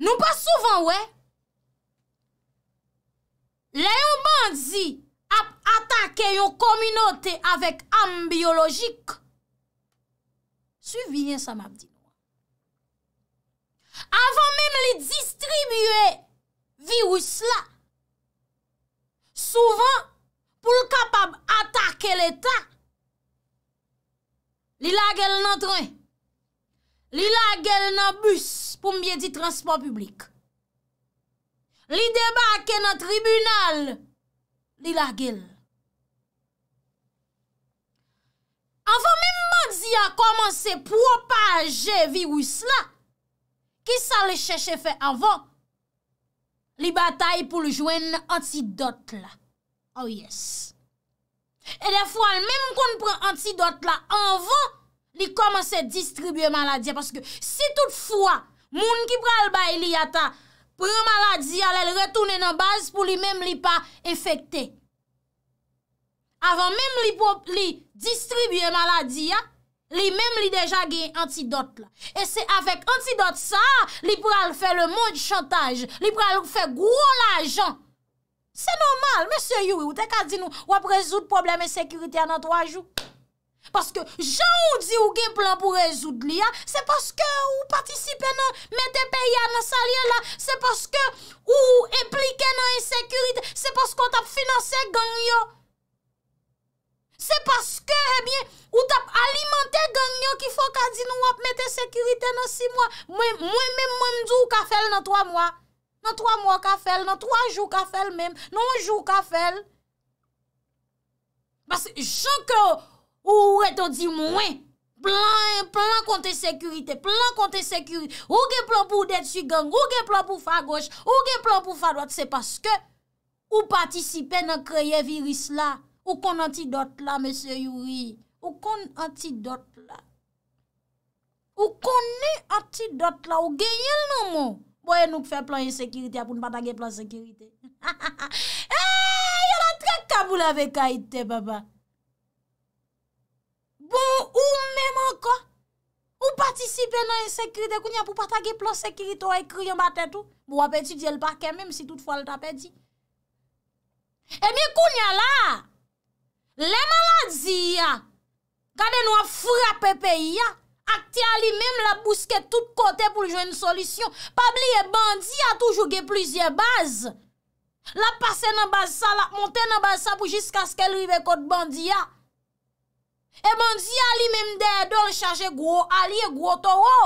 Speaker 1: Nou pa souvan we. Le yo bandzi ap atake yo kominote avèk am biologik. Suvye sa map di. Avèm mèm li distribye virus la. Souvan pou l kapab atake l etat. Li la gel nan tron, li la gel nan bus pou mbyen di transport publik. Li debake nan tribunal, li la gel. Afo mwen mwadzi a komanse propaje virus la, ki sa le chechefe avon, li batay pou le jwen antidote la. Oh yes! Edè fwa l mèm kon prè antidote la, an vò, li komanse distribye maladie. Paske si tout fwa, moun ki pral baye li ata prè maladie, alè l retounen an baz pou li mèm li pa efekte. Avan mèm li distribye maladie, li mèm li deja gen antidote la. E se avèk antidote sa, li pral fè le mòj chantage, li pral fè gwo la jant. Se nomal, mese yowe, ou te ka di nou wap rezoud probleme sekurite nan 3 jou. Paske, jan ou di ou gen plan pou rezoud li ya, se paske ou patisipe nan mette peya nan salye la, se paske ou implike nan sekurite, se paske ou tap finanse ganyo. Se paske, ebyen, ou tap alimante ganyo ki fok a di nou wap mette sekurite nan 6 mwa. Mwen mwen mwen mdou ka fel nan 3 mwa. Nan 3 mwa ka fel, nan 3 jou ka fel mèm, nan 1 jou ka fel. Bas chanke ou ou eto di mwen, plan konten sekurite, plan konten sekurite. Ou gen plan pou det su gang, ou gen plan pou fa goch, ou gen plan pou fa dojt, se paske ou patisipe nan kreye viris la. Ou kon antidote la, mese yuri. Ou kon antidote la. Ou kon antidote la, ou gen yel nan mwen. Poye nouk fè plan yon sekirite pou nou patage plan sekirite. Yon an tre kabou lave ka ite baba. Bon ou mèm anko. Ou patisipe nan yon sekirite kounya pou patage plan sekirite wèk kri yon batè tou. Mwapè ti di el bakè mèm si tout fòl tapè di. E mwen kounya la. Le malazi ya. Gade nou a frapè peyi ya. Aktya li menm la bouske tout kote pou jwen solisyon. Pabli e bandi a toujou ge plizye baz. La pase nan baz sa, la monte nan baz sa pou jiskaske li vekot bandi a. E bandi a li menm dey do recharje gwo ali e gwo towo.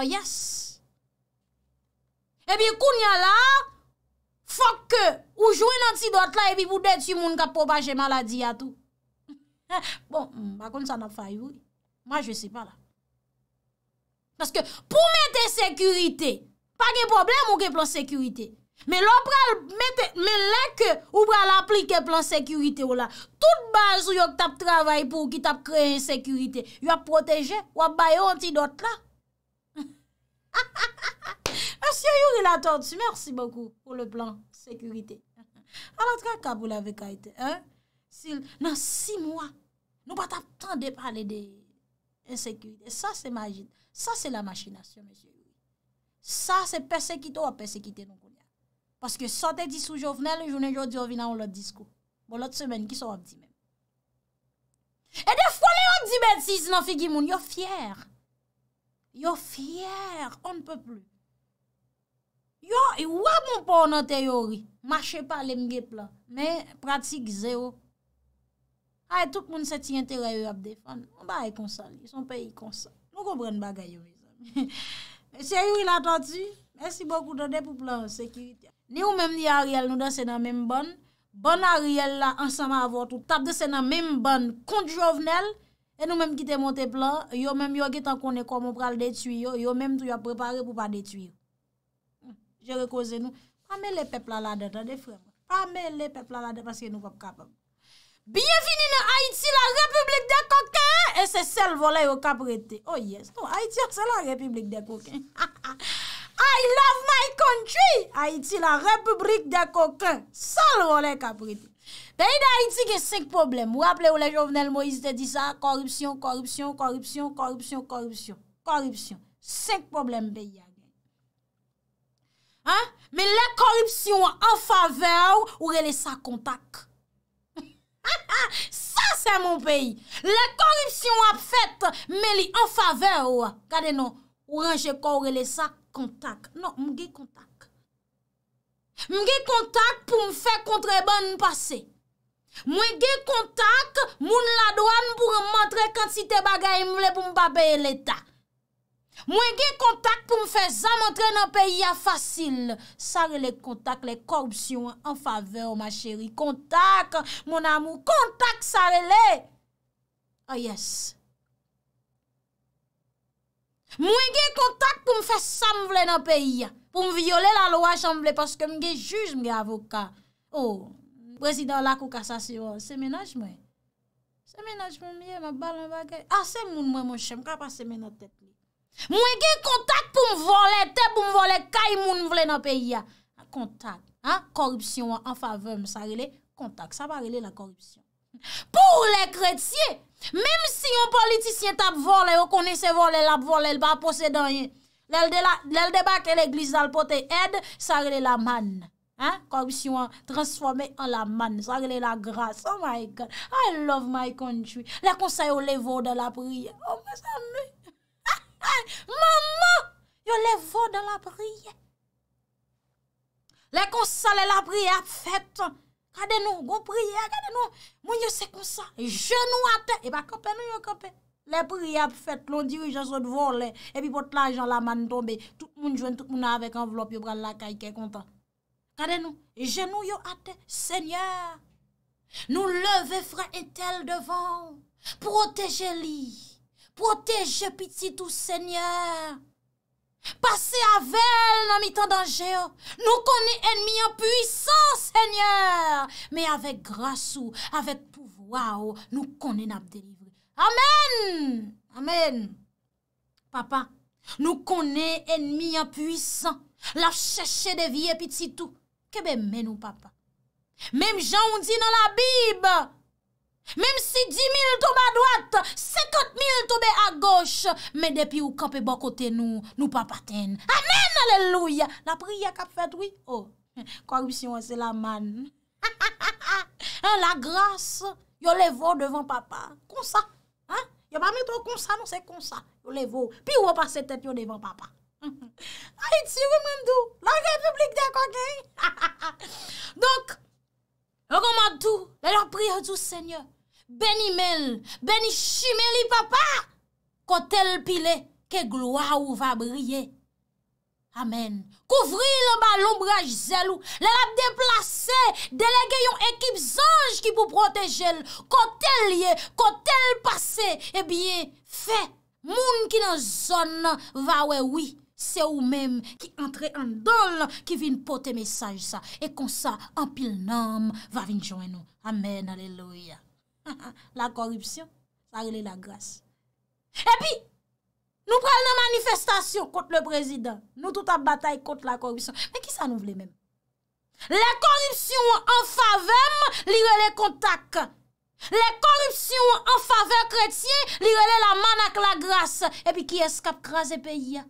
Speaker 1: O yes. E bi koun ya la, fok ke ou jwen nan ti dot la e bi vou deti moun ka pou baje maladi a tou. Bon, bakoun sa nan fayoui. Ma, je se pa la. Paske pou mette sekurite, pa gen problem ou gen plan sekurite. Me lak ou pral aplike plan sekurite ou la. Tout bazou yo tap travay pou ki tap kreye sekurite. Yo ap proteje, yo ap baye an ti dot la. Asya yu relator, ti mersi bakou pou le plan sekurite. Alat kakap ou la vekait. Nan si mwa, nou pa tap tan depan E sa se majin. Sa se la machinasyon. Sa se persekite ou non, a persekite nou kounyan. Paske sa te disou jovnen, le jounen jovnen ou lout disko. Bon lout semen, ki sa wabdi men. E def kwa le wabdi men si si nan figi moun. Yo fyer. Yo fyer. On ne pe plou. Yo, yo wabon pou anote yori. Mache pa lemge plan. Me pratik zeyo. Ay, ah, tout moun se ti entereyo ap defan. Mba ay konsal. Son peyi konsal. Mwen go pren bagay yo vizan. Mwen se yoy l'atansi. Mwen si boku do de pou plan sekiriti. Ni ou menm ni ariel nou da se nan menm ban. Ban ariel la ansama avot ou tab de se nan menm ban. Kont jovnel. E nou menm kite monte plan. Yo menm yo gitan konen kon moun pral detuyo. Yo menm tou yo prepari pou pa detuyo. Je rekoze nou. Pa me le pepla la de tan defreman. Pa me le pepla la de pan se nou pap kapab.
Speaker 2: Bienveni nou Haïti, la
Speaker 1: republik de kokin. E se sel vole yon kapreti. Oh yes, nou Haïti ak se la republik de kokin. I love my country. Haïti, la republik de kokin. Sel vole kapreti. Beyi da Haïti ke sek problem. Wap le ou le jovenel Moïse te di sa. Korruption, korruption, korruption, korruption, korruption. Korruption. Sek problem beyi agen. Me le korruption an favew ou rele sa kontak. Ha ha, sa se moun peyi, le korupsyon ap fet meli an fave ou, kade nou, ou ranje korele sa kontak. Non, mwen ge kontak. Mwen ge kontak pou mwen fe kontre ban mwen pase. Mwen ge kontak moun la doan pou mwen montre kant si te bagay mwen le pou mwen papeye l'Etat. Mwen ge kontak pou mfe zam entre nan peyi ya fasil. Sar le kontak le korpsyon an fave o ma cheri. Kontak, mwen amou. Kontak, sar le. Oh yes. Mwen ge kontak pou mfe zam vle nan peyi ya. Pou m viole la lo a jamble. Paske m ge juj m ge avoka. Oh, prezident lakou kasa si yo. Se menaj mwen. Se menaj mwen mwen. Ase moun mwen mwen chem. Kwa pa se menaj tepli. Mwen gen kontak pou m vole, tep pou m vole, kaj moun m vole nan peya. Kontak, korupsyon an favem, sa rele kontak, sa rele la korupsyon. Pou le kretye, menm si yon politisyen tap vole, yo kone se vole, lap vole, el ba pose danye. Lel deba ke l'eglis al pote ed, sa rele la man. Korupsyon an transforme an la man, sa rele la gras, oh my God, I love my country. Le konseyo le vo de la priye, oh my God, sa rele. Maman, yo le vo de la priye Le konsa le la priye ap fete Kade nou, go priye, kade nou Moun yo se konsa, genou ate E ba kope nou yo kope Le priye ap fete, londi ou jasot vo le E pi pot la jan la man tombe Tout moun jwen, tout moun avek envelope Yo bran la kaye ke kontan Kade nou, genou yo ate Seigneur, nou leve fre etel devan Proteje li Proteje piti tou, Seigneur. Pase avèl nan mitan danje yo. Oh. Nou konen enmi anpuisan, Seigneur. Me avèk gras ou, avèk pouwa ou, oh, nou konen ap delivre. Amen! Amen! Papa, nou konen enmi anpuisan. Laf chèche devye piti tou. Kebe men ou, papa? Mem jan ou di nan la bibè. Mem si 10.000 toube a doat 50.000 toube a goch Men depi ou kape bo kote nou Nou pa paten Amen, aleluya La priya kape fet wii Korupsyon se la man La grase Yo levo devan papa Konsa Yo levo Pi ou wapasetet yo devan papa Aiti wimandou La republik di akwa gen Donk Yo komandou Le lor priya du seigneur Beni mel, beni shimeli papa, Kotel pile, ke gloa ou va briye. Amen. Kouvri le ba lombraj zelou, Le la deplase, delege yon ekip zanj ki pou protejel, Kotel liye, kotel pase, Ebiye, fe, moun ki nan zon, Va wewi, se ou mem, ki entre an dol, Ki vin pote mesaj sa, E konsa, an pil nam, va vin jwen nou. Amen, aleluya. La korupsyon, sa rele la grase. Epi, nou pral nan manifestasyon kont le prezident. Nou tout ap batay kont la korupsyon. Men ki sa nou vle men? Le korupsyon an favem li rele kontak. Le korupsyon an favem kretye li rele la manak la grase. Epi ki eskap kras e peyi.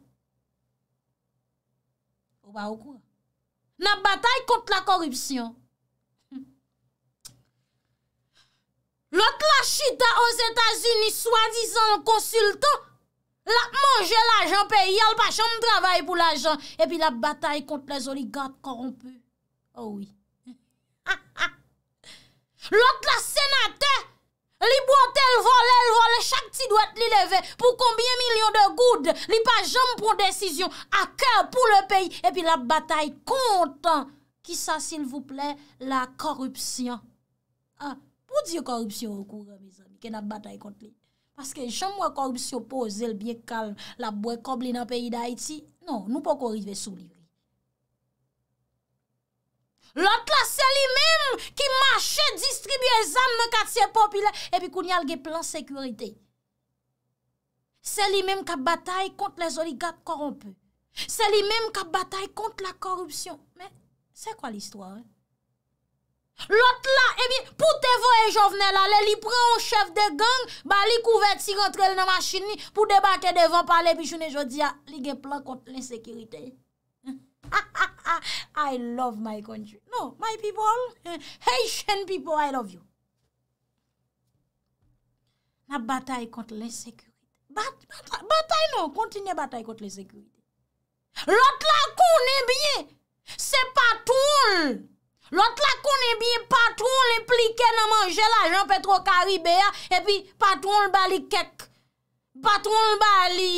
Speaker 1: Ou pa oukou? Nan batay kont la korupsyon. Lot la chita os Etats-Unis, swadizan konsultan, la manje l'ajan peyi, al pa chanm travay pou l'ajan, epi la batay kont les oligat koronpe. Oh oui. Ha ha. Lot la senate, li bote l'vole, l'vole, chak ti doit li leve, pou kombiye milyon de goud, li pa chanm pon desisyon, akè pou l'peyi, epi la batay kontan, ki sa sinvouple la korupsyon. Ha ah. ha. Ou diye korupsyon re koure, ki nan batay kont li? Paske jen mwa korupsyon pou o zel biye kalm, la boye kobli nan peyi da iti, non, nou pou korupsyon sou li. Lot la, se li menm ki mache distribuye zan mwen kat se popile, epi kou nyalge plan sekurite. Se li menm ka batay kont le zoligat korumpi. Se li menm ka batay kont la korupsyon. Men, se kwa l'histoire? Lot la, e eh bin, pou te vo e eh, jovne la, le li pre an chef de gang, ba li kouvet si rentre li nan masjin ni, pou debake devan pa le bichoun e jodi ya, li gen plan kont le sekirite. I love my country. No, my people, Haitian people, I love you. Na batay kont le sekirite. Batay non, kontine batay kont le sekirite. Lot la, kon e bin, se pa toul. Lote la konen biye patron li plike nan manje l'ajan Petro Karibè ya, epi patron li bali kek. Patron li bali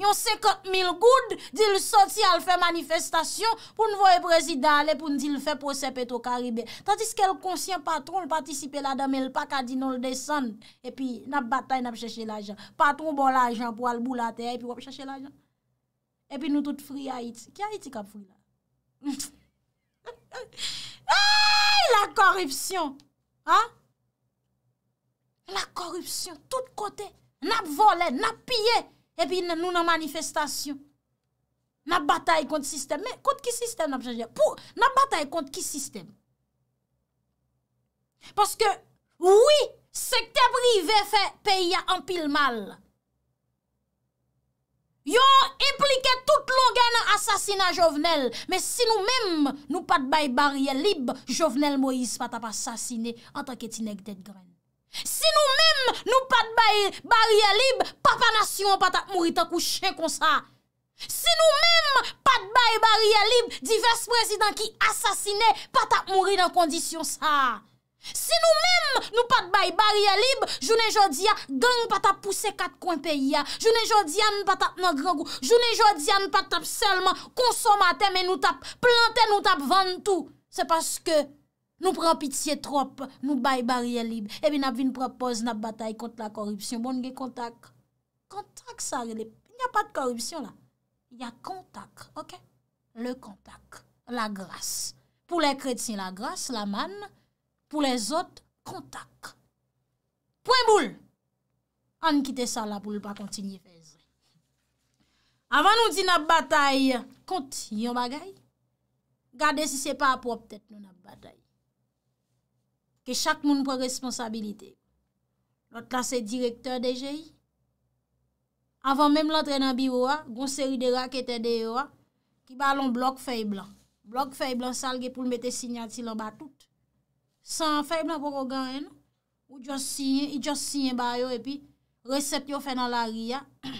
Speaker 1: yon se kote mil goud, di li soti al fe manifestasyon pou n voye prezida ale, pou n di li fe pose Petro Karibè. Tati skèl konsyen patron li patisipe la damen non, l pak adi nan l desan, epi nap batay nap chèche l'ajan. Patron bon l'ajan pou al bou la te, epi wap chèche l'ajan. Epi nou tout fri a iti. Ki a iti kap foun la? Ha ha ha! La korupsyon, tout kote, nap vole, nap pye, epi nou nan manifestasyon. Nap bataye kont sisteme, kont ki sisteme? Nap bataye kont ki sisteme? Parce que, oui, secte privé fait payer un pile mâle. Yo implike tout lo gen asasina Jovenel, me si nou mem nou pat bay barye lib, Jovenel Moïse pat ap asasine an tanke ti nek det gren. Si nou mem nou pat bay barye lib, Papa Nation pat ap mouri tan kou chen kon sa. Si nou mem pat bay barye lib, divers prezident ki asasine pat ap mouri nan kondisyon sa. Si nou mèm nou pat bay barye libe, jounè jòdia, gan nou pat ap pousse kat kon peyi ya. Jounè jòdia nou pat ap magrengou. Jounè jòdia nou pat ap selman konsomate, men nou tap plante, nou tap vantou. Se paske nou pran pitiye trop, nou bay barye libe. Ebi eh nap vin propose nap batay kont la korupsyon. Bon, gen kontak. Kontak sa, gen. Nya pat korupsyon la. Nya kontak, ok? Le kontak. La grase. Pou lè kretin la grase, la mann, pou lè zot kontak. Poen boul, an kite sa la pou l pa kontinye fezre. Avan nou di nap batay, konti yon bagay, gade si se pa ap wap tèt nou nap batay. Ke chak moun pou responsabilite, lot la se direkteur deje yi. Avan mèm l antrenan biro a, goun seri de rak etè deyo a, ki ba lon blok fèy blan. Blok fèy blan salge pou l mette signatil an batout. San fèm nan pou roganen, ou jòs siyen, i jòs siyen bayo, epi resept yo fè nan la ria,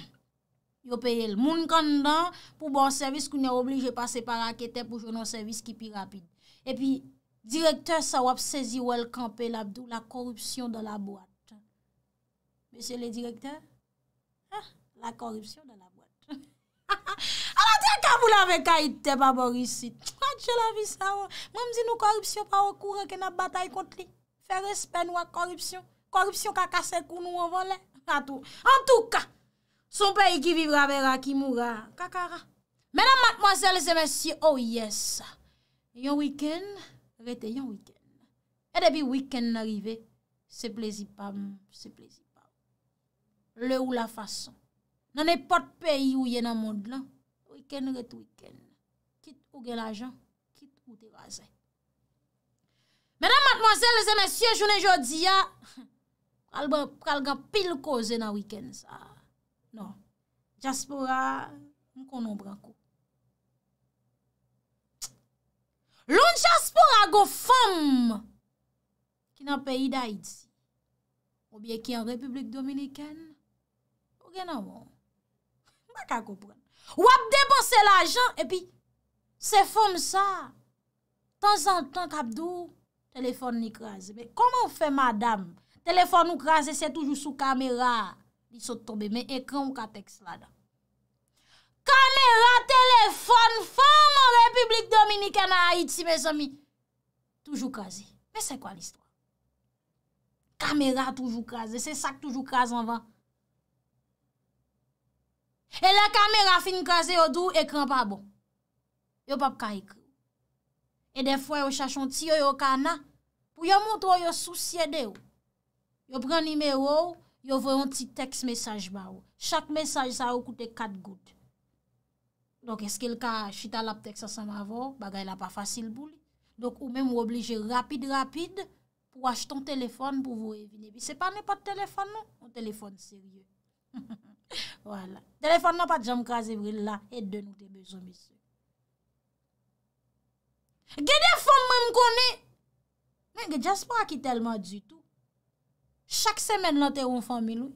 Speaker 1: yo pèye l moun kanda pou bon servis kou nè oblige pase par akete pou jounon servis kipi rapide. Epi direktèr sa wap sezi wèl kampe labdou la korupsyon do la boate. Mèsyè lè direktèr? Ha, la korupsyon do la boate. Awa tèk a boul avèk a itèp a borisit. Mwen oh. mzi nou korupsyon pa wakouran Kena batay kont li Fè respè nou wak korupsyon Korupsyon kakase kou nou wavole En touka Son peyi ki vivra vera ki moura Kakara Mè nan matmoselle se mèsyè Oh yes Yon wikèn E depi wikèn n'arive Se plezi pam Le ou la fason Nan epote peyi ou yè nan mod la Wikèn ret wikèn Kit ou gen l'ajan, kit ou te vazen.
Speaker 2: Mèdam matmozèl, zè mèsyè, jounè
Speaker 1: jòdzi ya, pral ga pil ko zè nan wiken sa. Non, jaspoura, m konon brakou. Loun jaspoura go fèm, ki nan peyi daidzi, ou bè ki an republik dominikèn, ou gen avon. M baka koupren. Wap debose l'ajan, epi, Se fon sa, tan zan tan kapdou, telefon ni kraze. Koman ou fe madam? Telefon nou kraze, se toujou sou kamera. Ni sot tobe, men ekran ou ka teks vada. Kamera, telefon, fon mon Republik Dominikena a iti me somi. Toujou kraze. Men se kwa l'istwa? Kamera toujou kraze, se sak toujou kraze anvan. E la kamera fin kraze ou dou, ekran pa bon. yo pa pka ekre. E de fwa yo chachon ti yo yo kana, pou yo montro yo sou siede yo. Yo pren nimeyo yo, yo vwè yon ti tekst mesaj ba yo. Chak mesaj sa yo koute kat gout. Donk eske lka chita la ptekst sa san mavo, bagay la pa fasil boul. Donk ou mè mwoblije rapide rapide pou wach ton telefon pou vwè vine. Vi se panè pa ttelefon nou, ou ttelefon serye. Wala. Telefon nou pa djam kaze vwè la, et de nou te bezon misi. Gede fòm mèm konè, men gen jaspa ki tèlman di tout. Chak semen nan teroun fòm mi nou.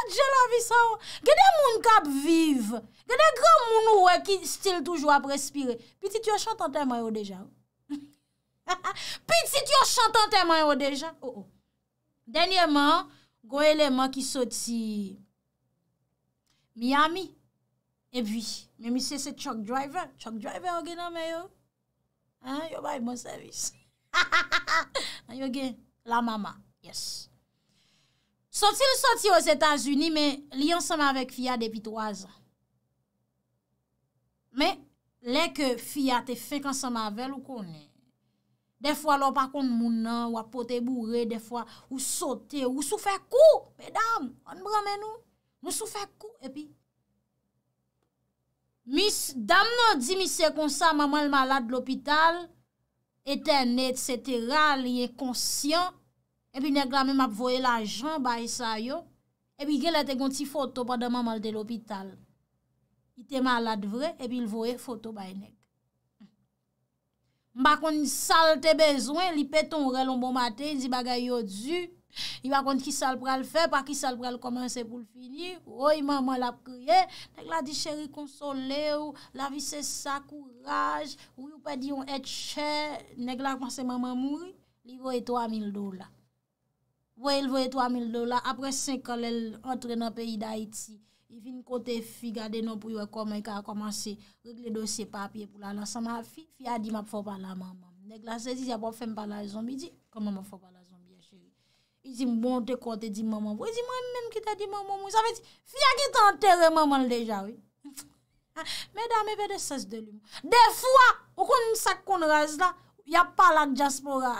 Speaker 1: Adjè la visan wè. Gede moun kap viv. Gede grò moun wè ki stil toujwa prespire. Petit yon chantantè mè wè deja wè. Petit yon chantantè mè wè deja wè. O o. Denye man, goye lè man ki soti Miami. E bi, mè mi se se chok driver. Chok driver wè genan mè yo. Ha, ah, yo bay monservis. Ha, ha, ha, ha, yo gen la mama. Yes. Soti ou soti ou s'Etats-Unis, me li ansama vek fia depi to aza. Me, leke fia te fek ansama vek ou konen. Defwa lo pa kon mounan, wapote bourre, defwa ou sote, ou sou fek kou, pedam. An brame nou, mou sou fek kou, epi. Mis dam nan di mis se konsan mamal malat l'opital, eten et cetera, liye konsyan, epi nek la mi map voye la jan baye sa yo, epi gelate konti foto padan mamal de l'opital. Ite malat vre, epi l'voye foto baye nek. Mba kon sal te bezwen, li peton relon bomate, di bagay yo dzu. I va kont ki sal pral fè, pa ki sal pral komanse pou l'fini, oye maman la priye, neg la di chèri konsole ou, la vi se sa kouraj, ou yon pa di yon et chè, neg la konse maman mou, li voye 3000 dola. Voye l voye 3000 dola, apre sen kal el entre nan peyi da iti, i fin kote fi gade nou pou yon koman ka komanse, rik le dosye papye pou la lan, sa maman fi, fi a di maman pou fò pala maman. Neg la se si apop fèm pala, jom bi di, koman maman fò pala. Si mbon te kote di mman mwen, si mwen menm ki ta di mman mwen, ah, sa ve ti fya ki te anterre mman mwen deja. Medan mebe de sas de li mwen. De fwa, wakon yon sak kon raz la, yon pa la diaspora.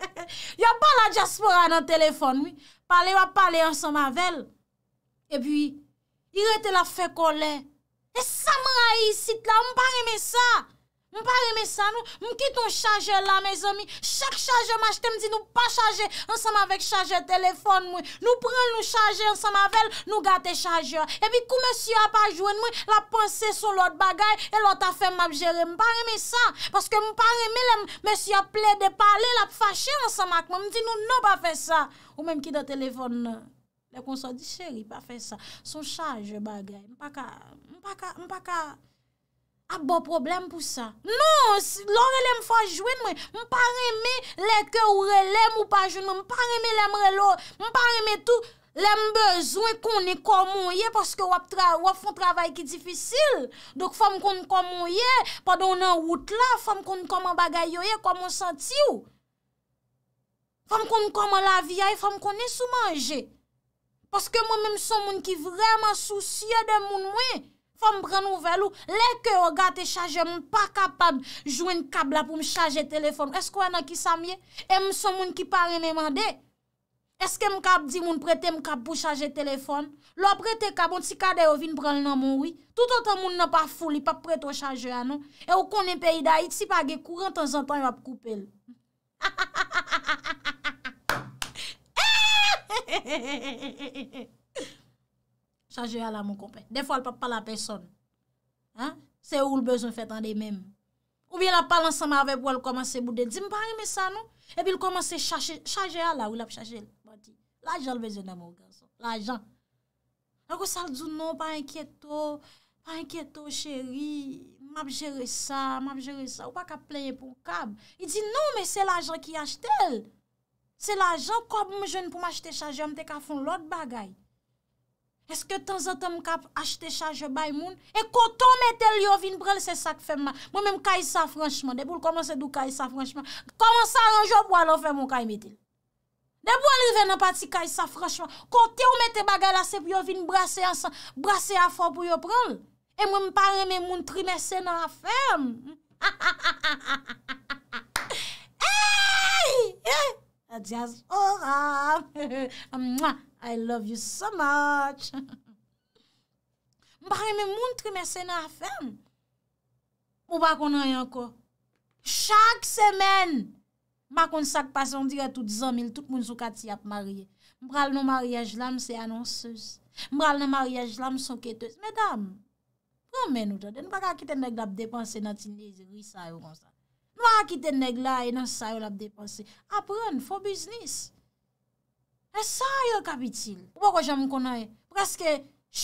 Speaker 1: Yon pa la diaspora nan telefon mi. Pali wapali ansan mavel. E pi, yon rete la fekolen. E samra yi sit la, mba reme sa. Mwen pa reme sa nou, mwen kiton chaje la me zomi, chak chaje ma chete, mwen di nou pa chaje, an sa ma vek chaje telefon mwen, nou pren nou chaje an sa ma vel, nou gate chaje. E bi kou mwen si a pa jwen mwen, la panse sou lot bagay, e lot a fe map jere, mwen pa reme sa, paske mwen pa reme le mwen si a ple de pale, la fache an sa mak, mwen di nou nou pa fe sa. Ou men ki da telefon nan, le kon sa di cheri, pa fe sa, sou chaje bagay, mwen pa ka, mwen pa ka, mwen pa ka. ap bo problem pou sa. Non, lore lem fwa jwen mwen, mwen pa reme leke ou relem ou pa jwen mwen, mwen pa reme lem relo, mwen pa reme tou, lem bezwen konen kon mwen ye, paske wap fon travay ki difisil. Dok fam konen kon mwen ye, padon nan wout la, fam konen konen bagay yo ye, konen senti yo. Fam konen konen la viye, fam konen sou manje. Paske mwen men son mwen ki vreman souciye de mwen mwen. Fòm bran nouvel ou, lèkè ou gâte chaje, moun pa kapab jwen kab la pou m chaje telefon. Eskou anan e ki samye? E m son moun ki par ene mande? Eskè m kab di moun prete m kab pou chaje telefon? Lò prete kab, moun si kade ou vin bran nan moun wè? Tout an tan moun nan pa foul, i pa prete ou chaje anon. E ou konen peyi da iti, pa ge kouren tan zan tan yon ap koupe lè. Eh! Chaje a la moun kompè. De fwa l pa pa la peson. Se ou l bezon fè tan de mèm. Ou vye la pal ansama ave pou wè l komanse boudè. Dzi m pa reme sa nou. E pi l komanse chaje a la. Ou l ap chaje? L ajan l vè zè nan moun konson. L ajan. Ako sa l djou nou pa enkieto. Pa enkieto chéri. M ap jere sa. M ap jere sa. Ou pa ka plèye pou kab. I di nou mè se l ajan ki achte el. Se l ajan kwa m jène pou m achte chaje. M te ka fon lot bagay. Eske tan zat an kap achte chaje bay moun? E kote ou mette li yo vin pral se sak femman? Mwen men kay sa franchman. De pou l komanse dou kay sa franchman. Koman sa ranjou pou alo femman kay metil. De pou l ven an pati kay sa franchman. Kote ou mette bagay la se pou yo vin brase an san. Brase a fo pou yo pral. E mwen pare men moun trimese nan a fem. Ha ha ha ha ha ha ha ha ha. Hey! Eh! Adias ora! Mwa! I love you so much. Mbare me moun tre mersen a ferm. Ou bakon an yon ko? Chak semen. Bakon sak pasen di re tout zan mil. Tout moun sou kat si ap marye. Mbral nou mariage lam se anonseuse. Mbral nou mariage lam son keteuse. Medam. Pran men ou to. Den baka ki ten neg la ap depanse nan ti nezi. Vi sa yo kon sa. Baka ki ten neg la e nan sa yo la ap depanse. Apran. Fon biznis. E sa yo kapitil. Ou bo ko jem konaye? Preske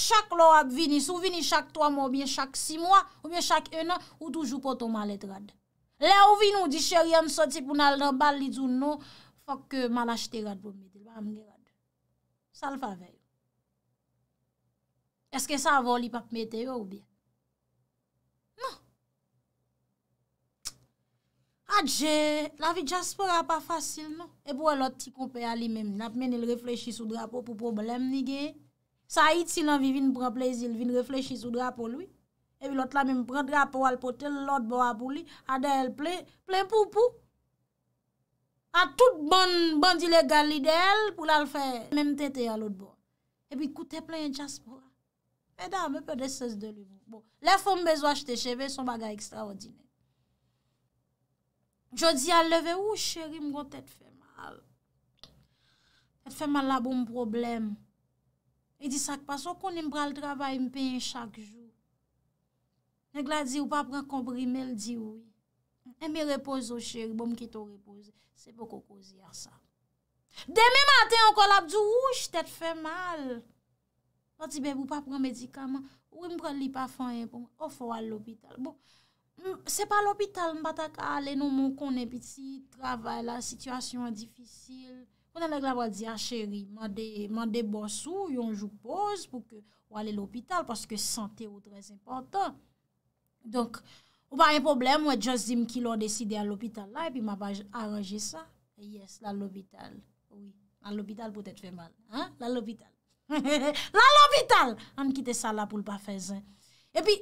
Speaker 1: chak lor ak vini, sou vini chak 3 moun, ou bien chak 6 moun, ou bien chak 1 an, ou toujou poto malet rad. Le ou vini ou di cheryan soti pou nal nan bali zoun nou, fok malashte rad pou mwen. Ba mwen rad. Sal favey. Eske sa avon li pap mwete yo ou bien? Adje, la vi jaspora pa fasil nan. E pou e lot ti kompe a li men. Nap men il reflechi sou drapo pou problem nige. Sa iti nan vi vin pran plez il, vin reflechi sou drapo lui. E vi lot la men pran drapo al potel, lot bo apou li, a da el ple, ple poupou. A tout bon, bon dile gali de el, pou la l fè. Mem tete a lot bo. E bi koute ple jaspora. E da, me pe de ses de li. Bon, le fom bezwa jte cheve, son baga ekstraordinè. Jodi a leve ou chèri mwen tèt fè mal. Tèt fè mal bon la eh, oh, bon problem. E di sak pa sou konen mbra l trabay mpen chak jou. Nèk la di ou pa pran komprime l di ou. E mi repoz ou chèri bon mkito repoz. Se pou kokozi a sa. Demi maten an kol ap di ou chè tèt fè mal. Nan ti be ou pa pran medikaman. Ou mpran li pa fanyen pou mwen. Ou fwa l lopital. Bon. Se pa l'opital, mba ta ka ale nou moun konen piti, travay la, situasyon an difisil. Mwen alek la wad di, a ah, cheri, mwa de, mwa de bon sou, yon jou pose, pou ke wale l'opital, paske sante ou trez importan. Donk, w pa yon problem, wè, jazim ki l'on deside l'opital la, e pi mwa waj aranje sa. Yes, la l'opital. La l'opital potet fe man. La l'opital. La l'opital! An kite sa la pou l'pa fezen. E pi...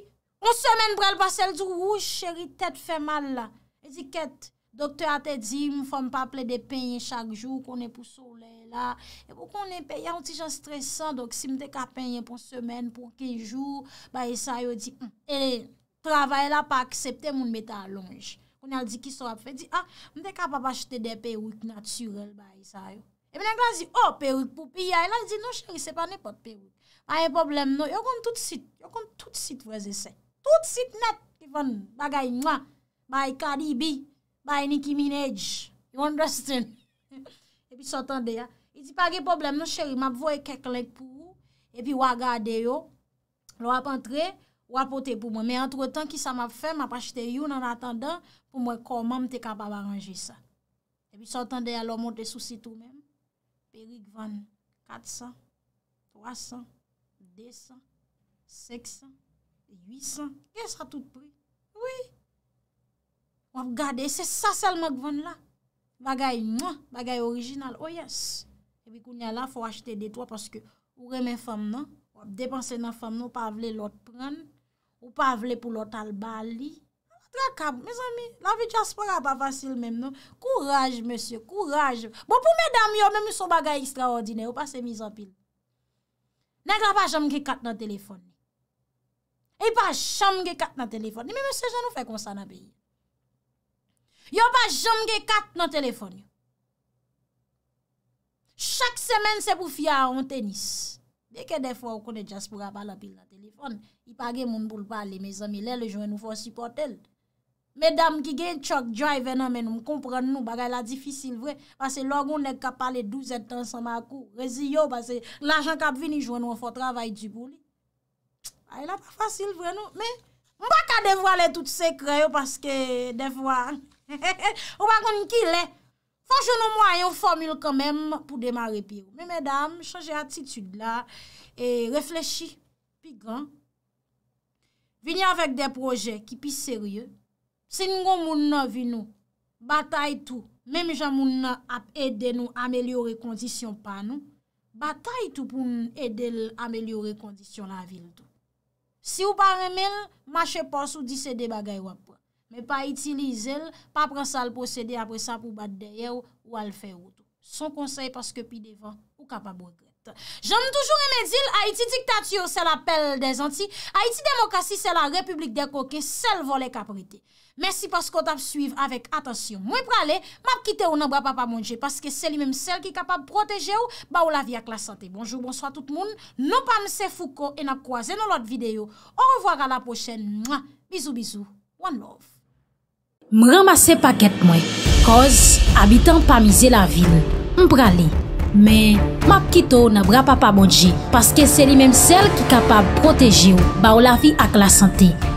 Speaker 1: Non semen brel basel di, ou chéri, tèt fè mal la. E di ket, doktor atè di, mwen fòm pa ple de penye chak jou, konen pou sole la. E pou konen pe, yon ti jan stresan, donk si mwen te ka penye pou semen, pou kinjou, ba yon sa yo di, e, travay la pa aksepte moun meta alonj. Konen al di ki so ap fè, di, a, mwen te ka pa pa chete de perut natyrel, ba yon sa yo. E mwen an glan si, o, perut pou piya, an nan di, non chéri, se pa nepot perut. An yon problem nou, yon kon tout sit, yon kon tout sit vwese se. tout sit net, bagay mwa, bay Kadibi, bay Nicki Minaj, you understand, epi sotan de ya, iti pa ge problem, mwen cheri, mwen vwe kek lèk pou, epi wak gade yo, lò wap entre, wap ote pou mwen, me entretan ki sa mwen fè, mwen pachete yon an atandan, pou mwen koman, mwen te kap ap aranje sa, epi sotan de ya, lò mwen te souci tou mèm, perik van, katsan, kwasan, desan, seksan, 800, yes, a tout prit, oui, wap gade, se sa sel magvan la, bagay mwa, bagay orijinal, oh yes, evi kou nye la, fwo achete de to, paske, ou remen fam nan, wap depanse nan fam nan, wap avle lot pran, wap avle pou lot albali, wap tra kab, mez ami, la vi jaspora pa vasil men, nou, kouraj, mesye, kouraj, bo pou me dam yo, men mi sou bagay istraordine, wap ase mizan pil, nek la pa jom ki kat nan telefon, E pa jam ge kat nan telefon. E mi mesejan ou fe kon sa nan peyi? Yo pa jam ge kat nan telefon yo. Chak semen se pou fia an tenis. Deke defo akone jaspura pa la pil nan telefon. I pa ge moun pou l'pale. Me zami lè le jwen nou fò support el. Medam ki gen chok, jwa e venan men nou m kompran nou bagay la difisil vwe. Pase logon lè kap pale 12 etan san ma akou. Rezi yo pase l'ajan kap vini jwen nou fò travay di bou li. E la pa fasil vre nou Mwen pa ka devwa le tout sekre yo Paske devwa Ou pa kon ki le Fonjoun nou mwen yon formule kan men Pou demare pi yo Mwen chanje atitude la e Reflechi Vini anvek de proje Ki pi serye Se ngo moun nan vi nou Batay tou Mwen jan moun nan ap ede nou Amelyore kondisyon pa nou Batay tou pou nou ede amelyore kondisyon la vil nou Si ou pa remel, mache pos ou disede bagay wapwa. Me pa itilize l, pa pransa l posede apre sa pou bat deye ou al fey woto. Son konsey paske pi devan, ou ka pa bo gret. Jame toujou remedil, Haiti diktatiyo se la pel de zanti. Haiti demokrasi se la republik de koke, sel vole kaprite. Mèsi paskot ap suiv avèk atasyon. Mwen pralè, map kite ou nan bra papamonje paske se li mèm sel ki kapab proteje ou ba ou la vi ak la sante. Bonjou, bonswa tout moun. Non pa mse fouko en ak wazen ou lot videyo. Ou revoar a la pochèn. Bizou, bizou. One love. Mwen ramase paket mwen. Koz, abitan pa mize la vil. Mwen pralè, mè, map kite ou nan bra papamonje paske se li mèm sel ki kapab proteje ou ba ou la vi ak la sante.